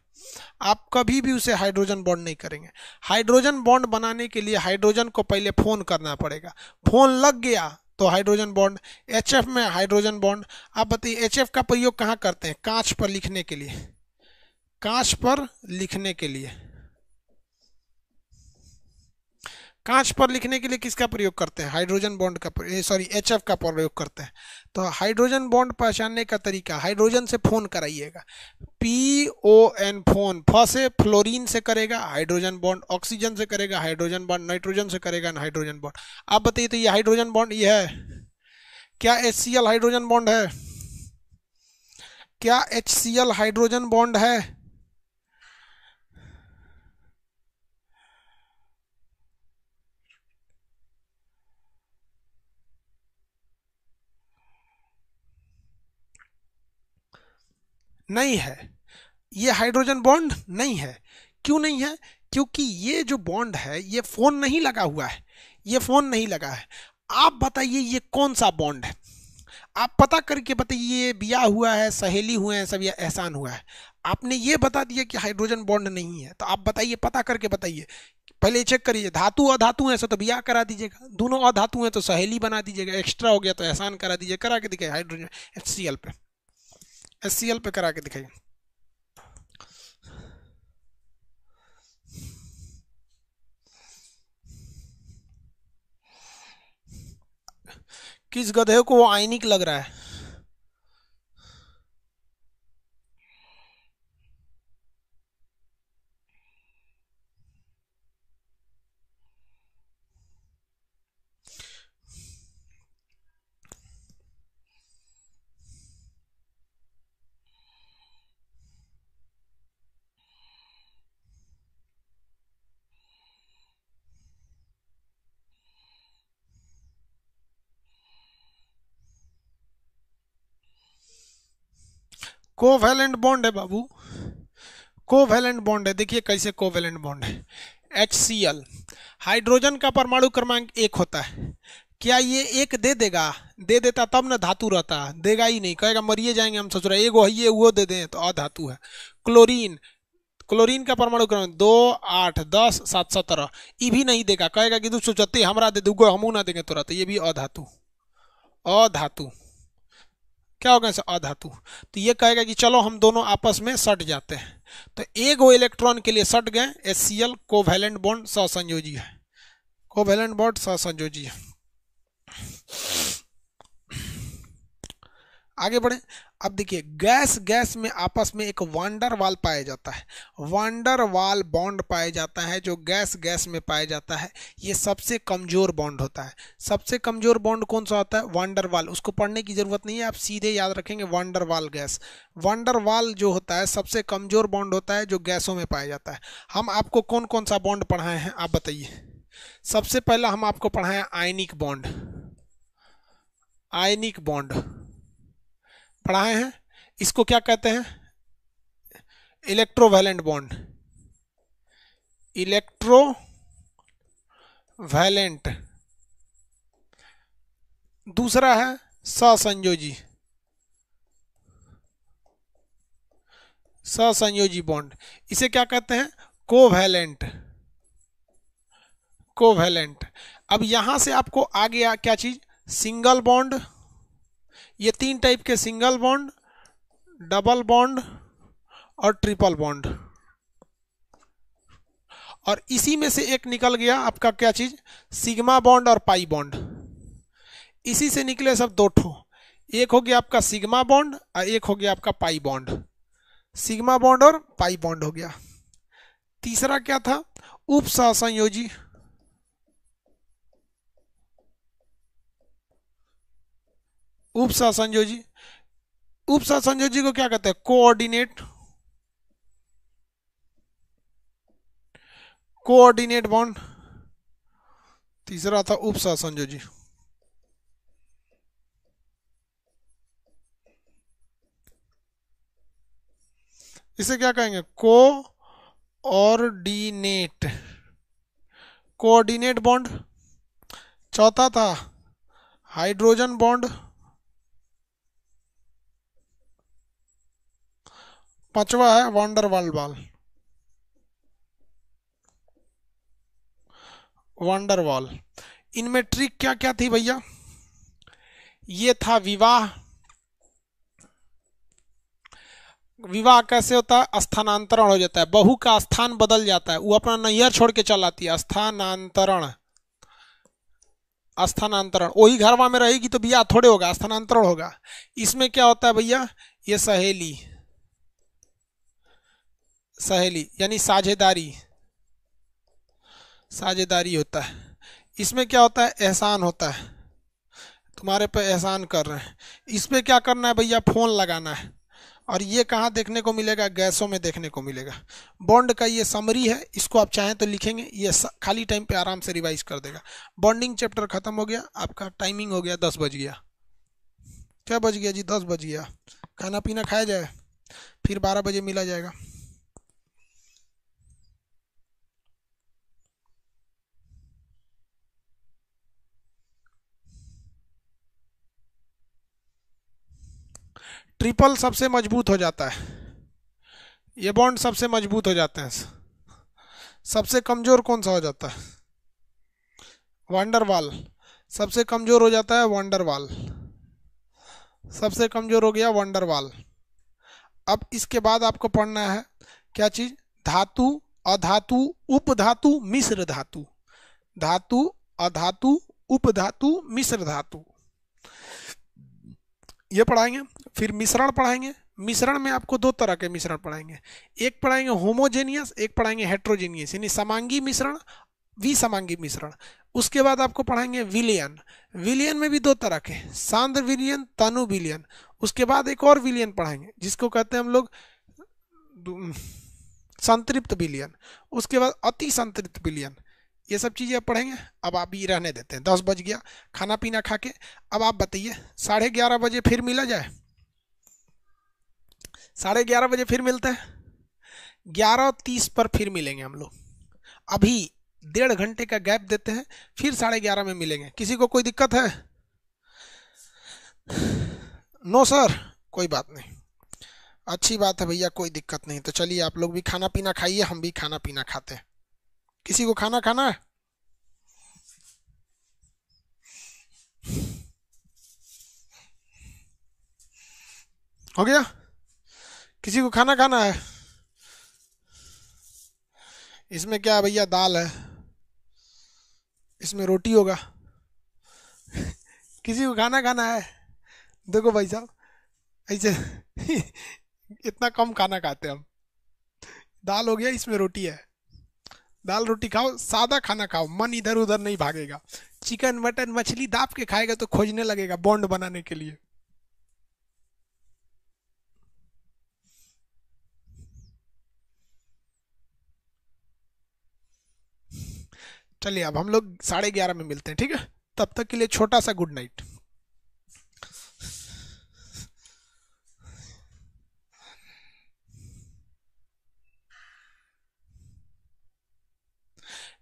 आप कभी भी उसे हाइड्रोजन बॉन्ड नहीं करेंगे हाइड्रोजन बॉन्ड बनाने के लिए हाइड्रोजन को पहले फ़ोन करना पड़ेगा फ़ोन लग गया तो हाइड्रोजन बॉन्ड एच में हाइड्रोजन बॉन्ड आप बताइए एच का प्रयोग कहाँ करते हैं कांच पर लिखने के लिए कांच पर लिखने के लिए कांच पर लिखने के लिए किसका प्रयोग करते हैं हाइड्रोजन बॉन्ड का सॉरी एच का प्रयोग करते हैं तो हाइड्रोजन बॉन्ड पहचानने का तरीका हाइड्रोजन से फोन कराइएगा पी ओ एन फोन फ से फ्लोरीन से करेगा हाइड्रोजन बॉन्ड ऑक्सीजन से करेगा हाइड्रोजन बॉन्ड नाइट्रोजन से करेगा हाइड्रोजन बॉन्ड आप बताइए तो ये हाइड्रोजन बॉन्ड ये है क्या एच हाइड्रोजन बॉन्ड है क्या एच हाइड्रोजन बॉन्ड है नहीं है ये हाइड्रोजन बॉन्ड नहीं है क्यों नहीं है क्योंकि ये जो बॉन्ड है ये फोन नहीं लगा हुआ है ये फोन नहीं लगा है आप बताइए ये कौन सा बॉन्ड है आप पता करके बताइए ये बिया हुआ है सहेली हुए हैं सब या एहसान हुआ है आपने ये बता दिया कि हाइड्रोजन बॉन्ड नहीं है तो आप बताइए पता करके बताइए पहले चेक करिए धातु अधातु है सो तो बिया करा दीजिएगा दोनों अधातु हैं तो सहेली बना दीजिएगा एक्स्ट्रा हो गया तो एहसान करा दीजिए करा के दिखाए हाइड्रोजन एच पे एस सी एल पे करा के दिखाइए किस गधे को वो आइनिक लग रहा है कोवेलेंट बॉन्ड है बाबू कोवेलेंट बॉन्ड है देखिए कैसे कोवेलेंट बॉन्ड है एच सी एल हाइड्रोजन का परमाणु क्रमांक एक होता है क्या ये एक दे देगा दे देता तब ना धातु रहता देगा ही नहीं कहेगा मरिए जाएंगे हम रहे एक ये वो दे दें तो अधातु है क्लोरीन क्लोरीन का परमाणु क्रम दो आठ दस सात सत्रह ये भी नहीं देगा कहेगा कि दू सोचते हमारा दे दूगो हमू ना देंगे तुरंत ये भी अधातु अधातु क्या होगा इसे अधातु तो ये कहेगा कि चलो हम दोनों आपस में सट जाते हैं तो एक वो इलेक्ट्रॉन के लिए सट गए S C L covalent bond ससंयोजी है कोवेलेंट बॉन्ड ससंयोजी है आगे बढ़े अब देखिए गैस गैस में आपस में एक वांडर वाल पाया जाता है वांडर वाल बॉन्ड पाया जाता है जो गैस गैस में पाया जाता है ये सबसे कमज़ोर बॉन्ड होता है सबसे कमज़ोर बॉन्ड कौन सा होता है वांडर वाल उसको पढ़ने की ज़रूरत नहीं है आप सीधे याद रखेंगे वांडर वाल गैस वांडर वाल जो होता है सबसे कमज़ोर बॉन्ड होता है जो गैसों में पाया जाता है हम आपको कौन कौन सा बॉन्ड पढ़ाए हैं आप बताइए सबसे पहला हम आपको पढ़ाए आयनिक बॉन्ड आयनिक बॉन्ड पढ़ाए हैं इसको क्या कहते हैं इलेक्ट्रोवैलेंट बॉन्ड इलेक्ट्रो वैलेंट दूसरा है ससंयोजी ससंयोजी बॉन्ड इसे क्या कहते हैं कोवैलेंट कोवैलेंट अब यहां से आपको आ गया क्या चीज सिंगल बॉन्ड ये तीन टाइप के सिंगल बॉन्ड डबल बॉन्ड और ट्रिपल बॉन्ड और इसी में से एक निकल गया आपका क्या चीज सिग्मा बॉन्ड और पाई बॉन्ड इसी से निकले सब दो ठो एक हो गया आपका सिग्मा बॉन्ड और एक हो गया आपका पाई बॉन्ड सिग्मा बॉन्ड और पाई बॉन्ड हो गया तीसरा क्या था उप सहसंयोजी उपसा संयोजी उपसा जी को क्या कहते हैं कोऑर्डिनेट कोऑर्डिनेट बॉन्ड तीसरा था उपसा जी इसे क्या कहेंगे को ऑर्डिनेट कोऑर्डिनेट बॉन्ड चौथा था हाइड्रोजन बॉन्ड पांचवा है वंडरवाल बॉल वंडरवॉल इनमें ट्रिक क्या क्या थी भैया ये था विवाह विवाह कैसे होता है स्थानांतरण हो जाता है बहू का स्थान बदल जाता है वो अपना नैयर छोड़ के चल आती है स्थानांतरण स्थानांतरण वही घरवा में रहेगी तो भैया थोड़े होगा स्थानांतरण होगा इसमें क्या होता है भैया ये सहेली सहेली यानी साझेदारी साझेदारी होता है इसमें क्या होता है एहसान होता है तुम्हारे पे एहसान कर रहे हैं इसमें क्या करना है भैया फ़ोन लगाना है और ये कहाँ देखने को मिलेगा गैसों में देखने को मिलेगा बॉन्ड का ये समरी है इसको आप चाहें तो लिखेंगे ये खाली टाइम पे आराम से रिवाइज कर देगा बॉन्डिंग चैप्टर ख़त्म हो गया आपका टाइमिंग हो गया दस बज गया क्या बज गया जी दस बज गया खाना पीना खाया जाए फिर बारह बजे मिला जाएगा ट्रिपल सबसे मजबूत हो जाता है ये बॉन्ड सबसे मजबूत हो जाते हैं सबसे कमज़ोर कौन सा हो जाता है वंडरवाल सबसे कमज़ोर हो जाता है वंडरवाल सबसे कमज़ोर हो गया वंडरवाल अब इसके बाद आपको पढ़ना है क्या चीज़ धातु अधातु उपधातु मिश्र धातु धातु अधातु उपधातु मिश्र धातु ये पढ़ाएंगे फिर मिश्रण पढ़ाएंगे मिश्रण में आपको दो तरह के मिश्रण पढ़ाएंगे एक पढ़ाएंगे होमोजेनियस एक पढ़ाएंगे हेट्रोजेनियस यानी समांगी मिश्रण विसमांगी मिश्रण उसके बाद आपको पढ़ाएंगे विलियन विलियन में भी दो तरह के सांद्र विलियन तनु विलियन उसके बाद एक और विलियन पढ़ाएंगे जिसको कहते हैं हम लोग संतृप्त विलियन उसके बाद अति संतृप्त विलियन ये सब चीज़ें आप पढ़ेंगे अब आप ये रहने देते हैं दस बज गया खाना पीना खा के अब आप बताइए साढ़े ग्यारह बजे फिर मिला जाए साढ़े ग्यारह बजे फिर मिलते हैं ग्यारह तीस पर फिर मिलेंगे हम लोग अभी डेढ़ घंटे का गैप देते हैं फिर साढ़े ग्यारह में मिलेंगे किसी को कोई दिक्कत है नो सर कोई बात नहीं अच्छी बात है भैया कोई दिक्कत नहीं तो चलिए आप लोग भी खाना पीना खाइए हम भी खाना पीना खाते हैं किसी को खाना खाना है हो गया किसी को खाना खाना है इसमें क्या है भैया दाल है इसमें रोटी होगा किसी को खाना खाना है देखो भाई साहब ऐसे इतना कम खाना खाते हम दाल हो गया इसमें रोटी है दाल रोटी खाओ सादा खाना खाओ मन इधर उधर नहीं भागेगा चिकन मटन मछली दाप के खाएगा तो खोजने लगेगा बॉन्ड बनाने के लिए चलिए अब हम लोग साढ़े ग्यारह में मिलते हैं ठीक है तब तक के लिए छोटा सा गुड नाइट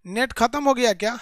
नेट खत्म हो गया क्या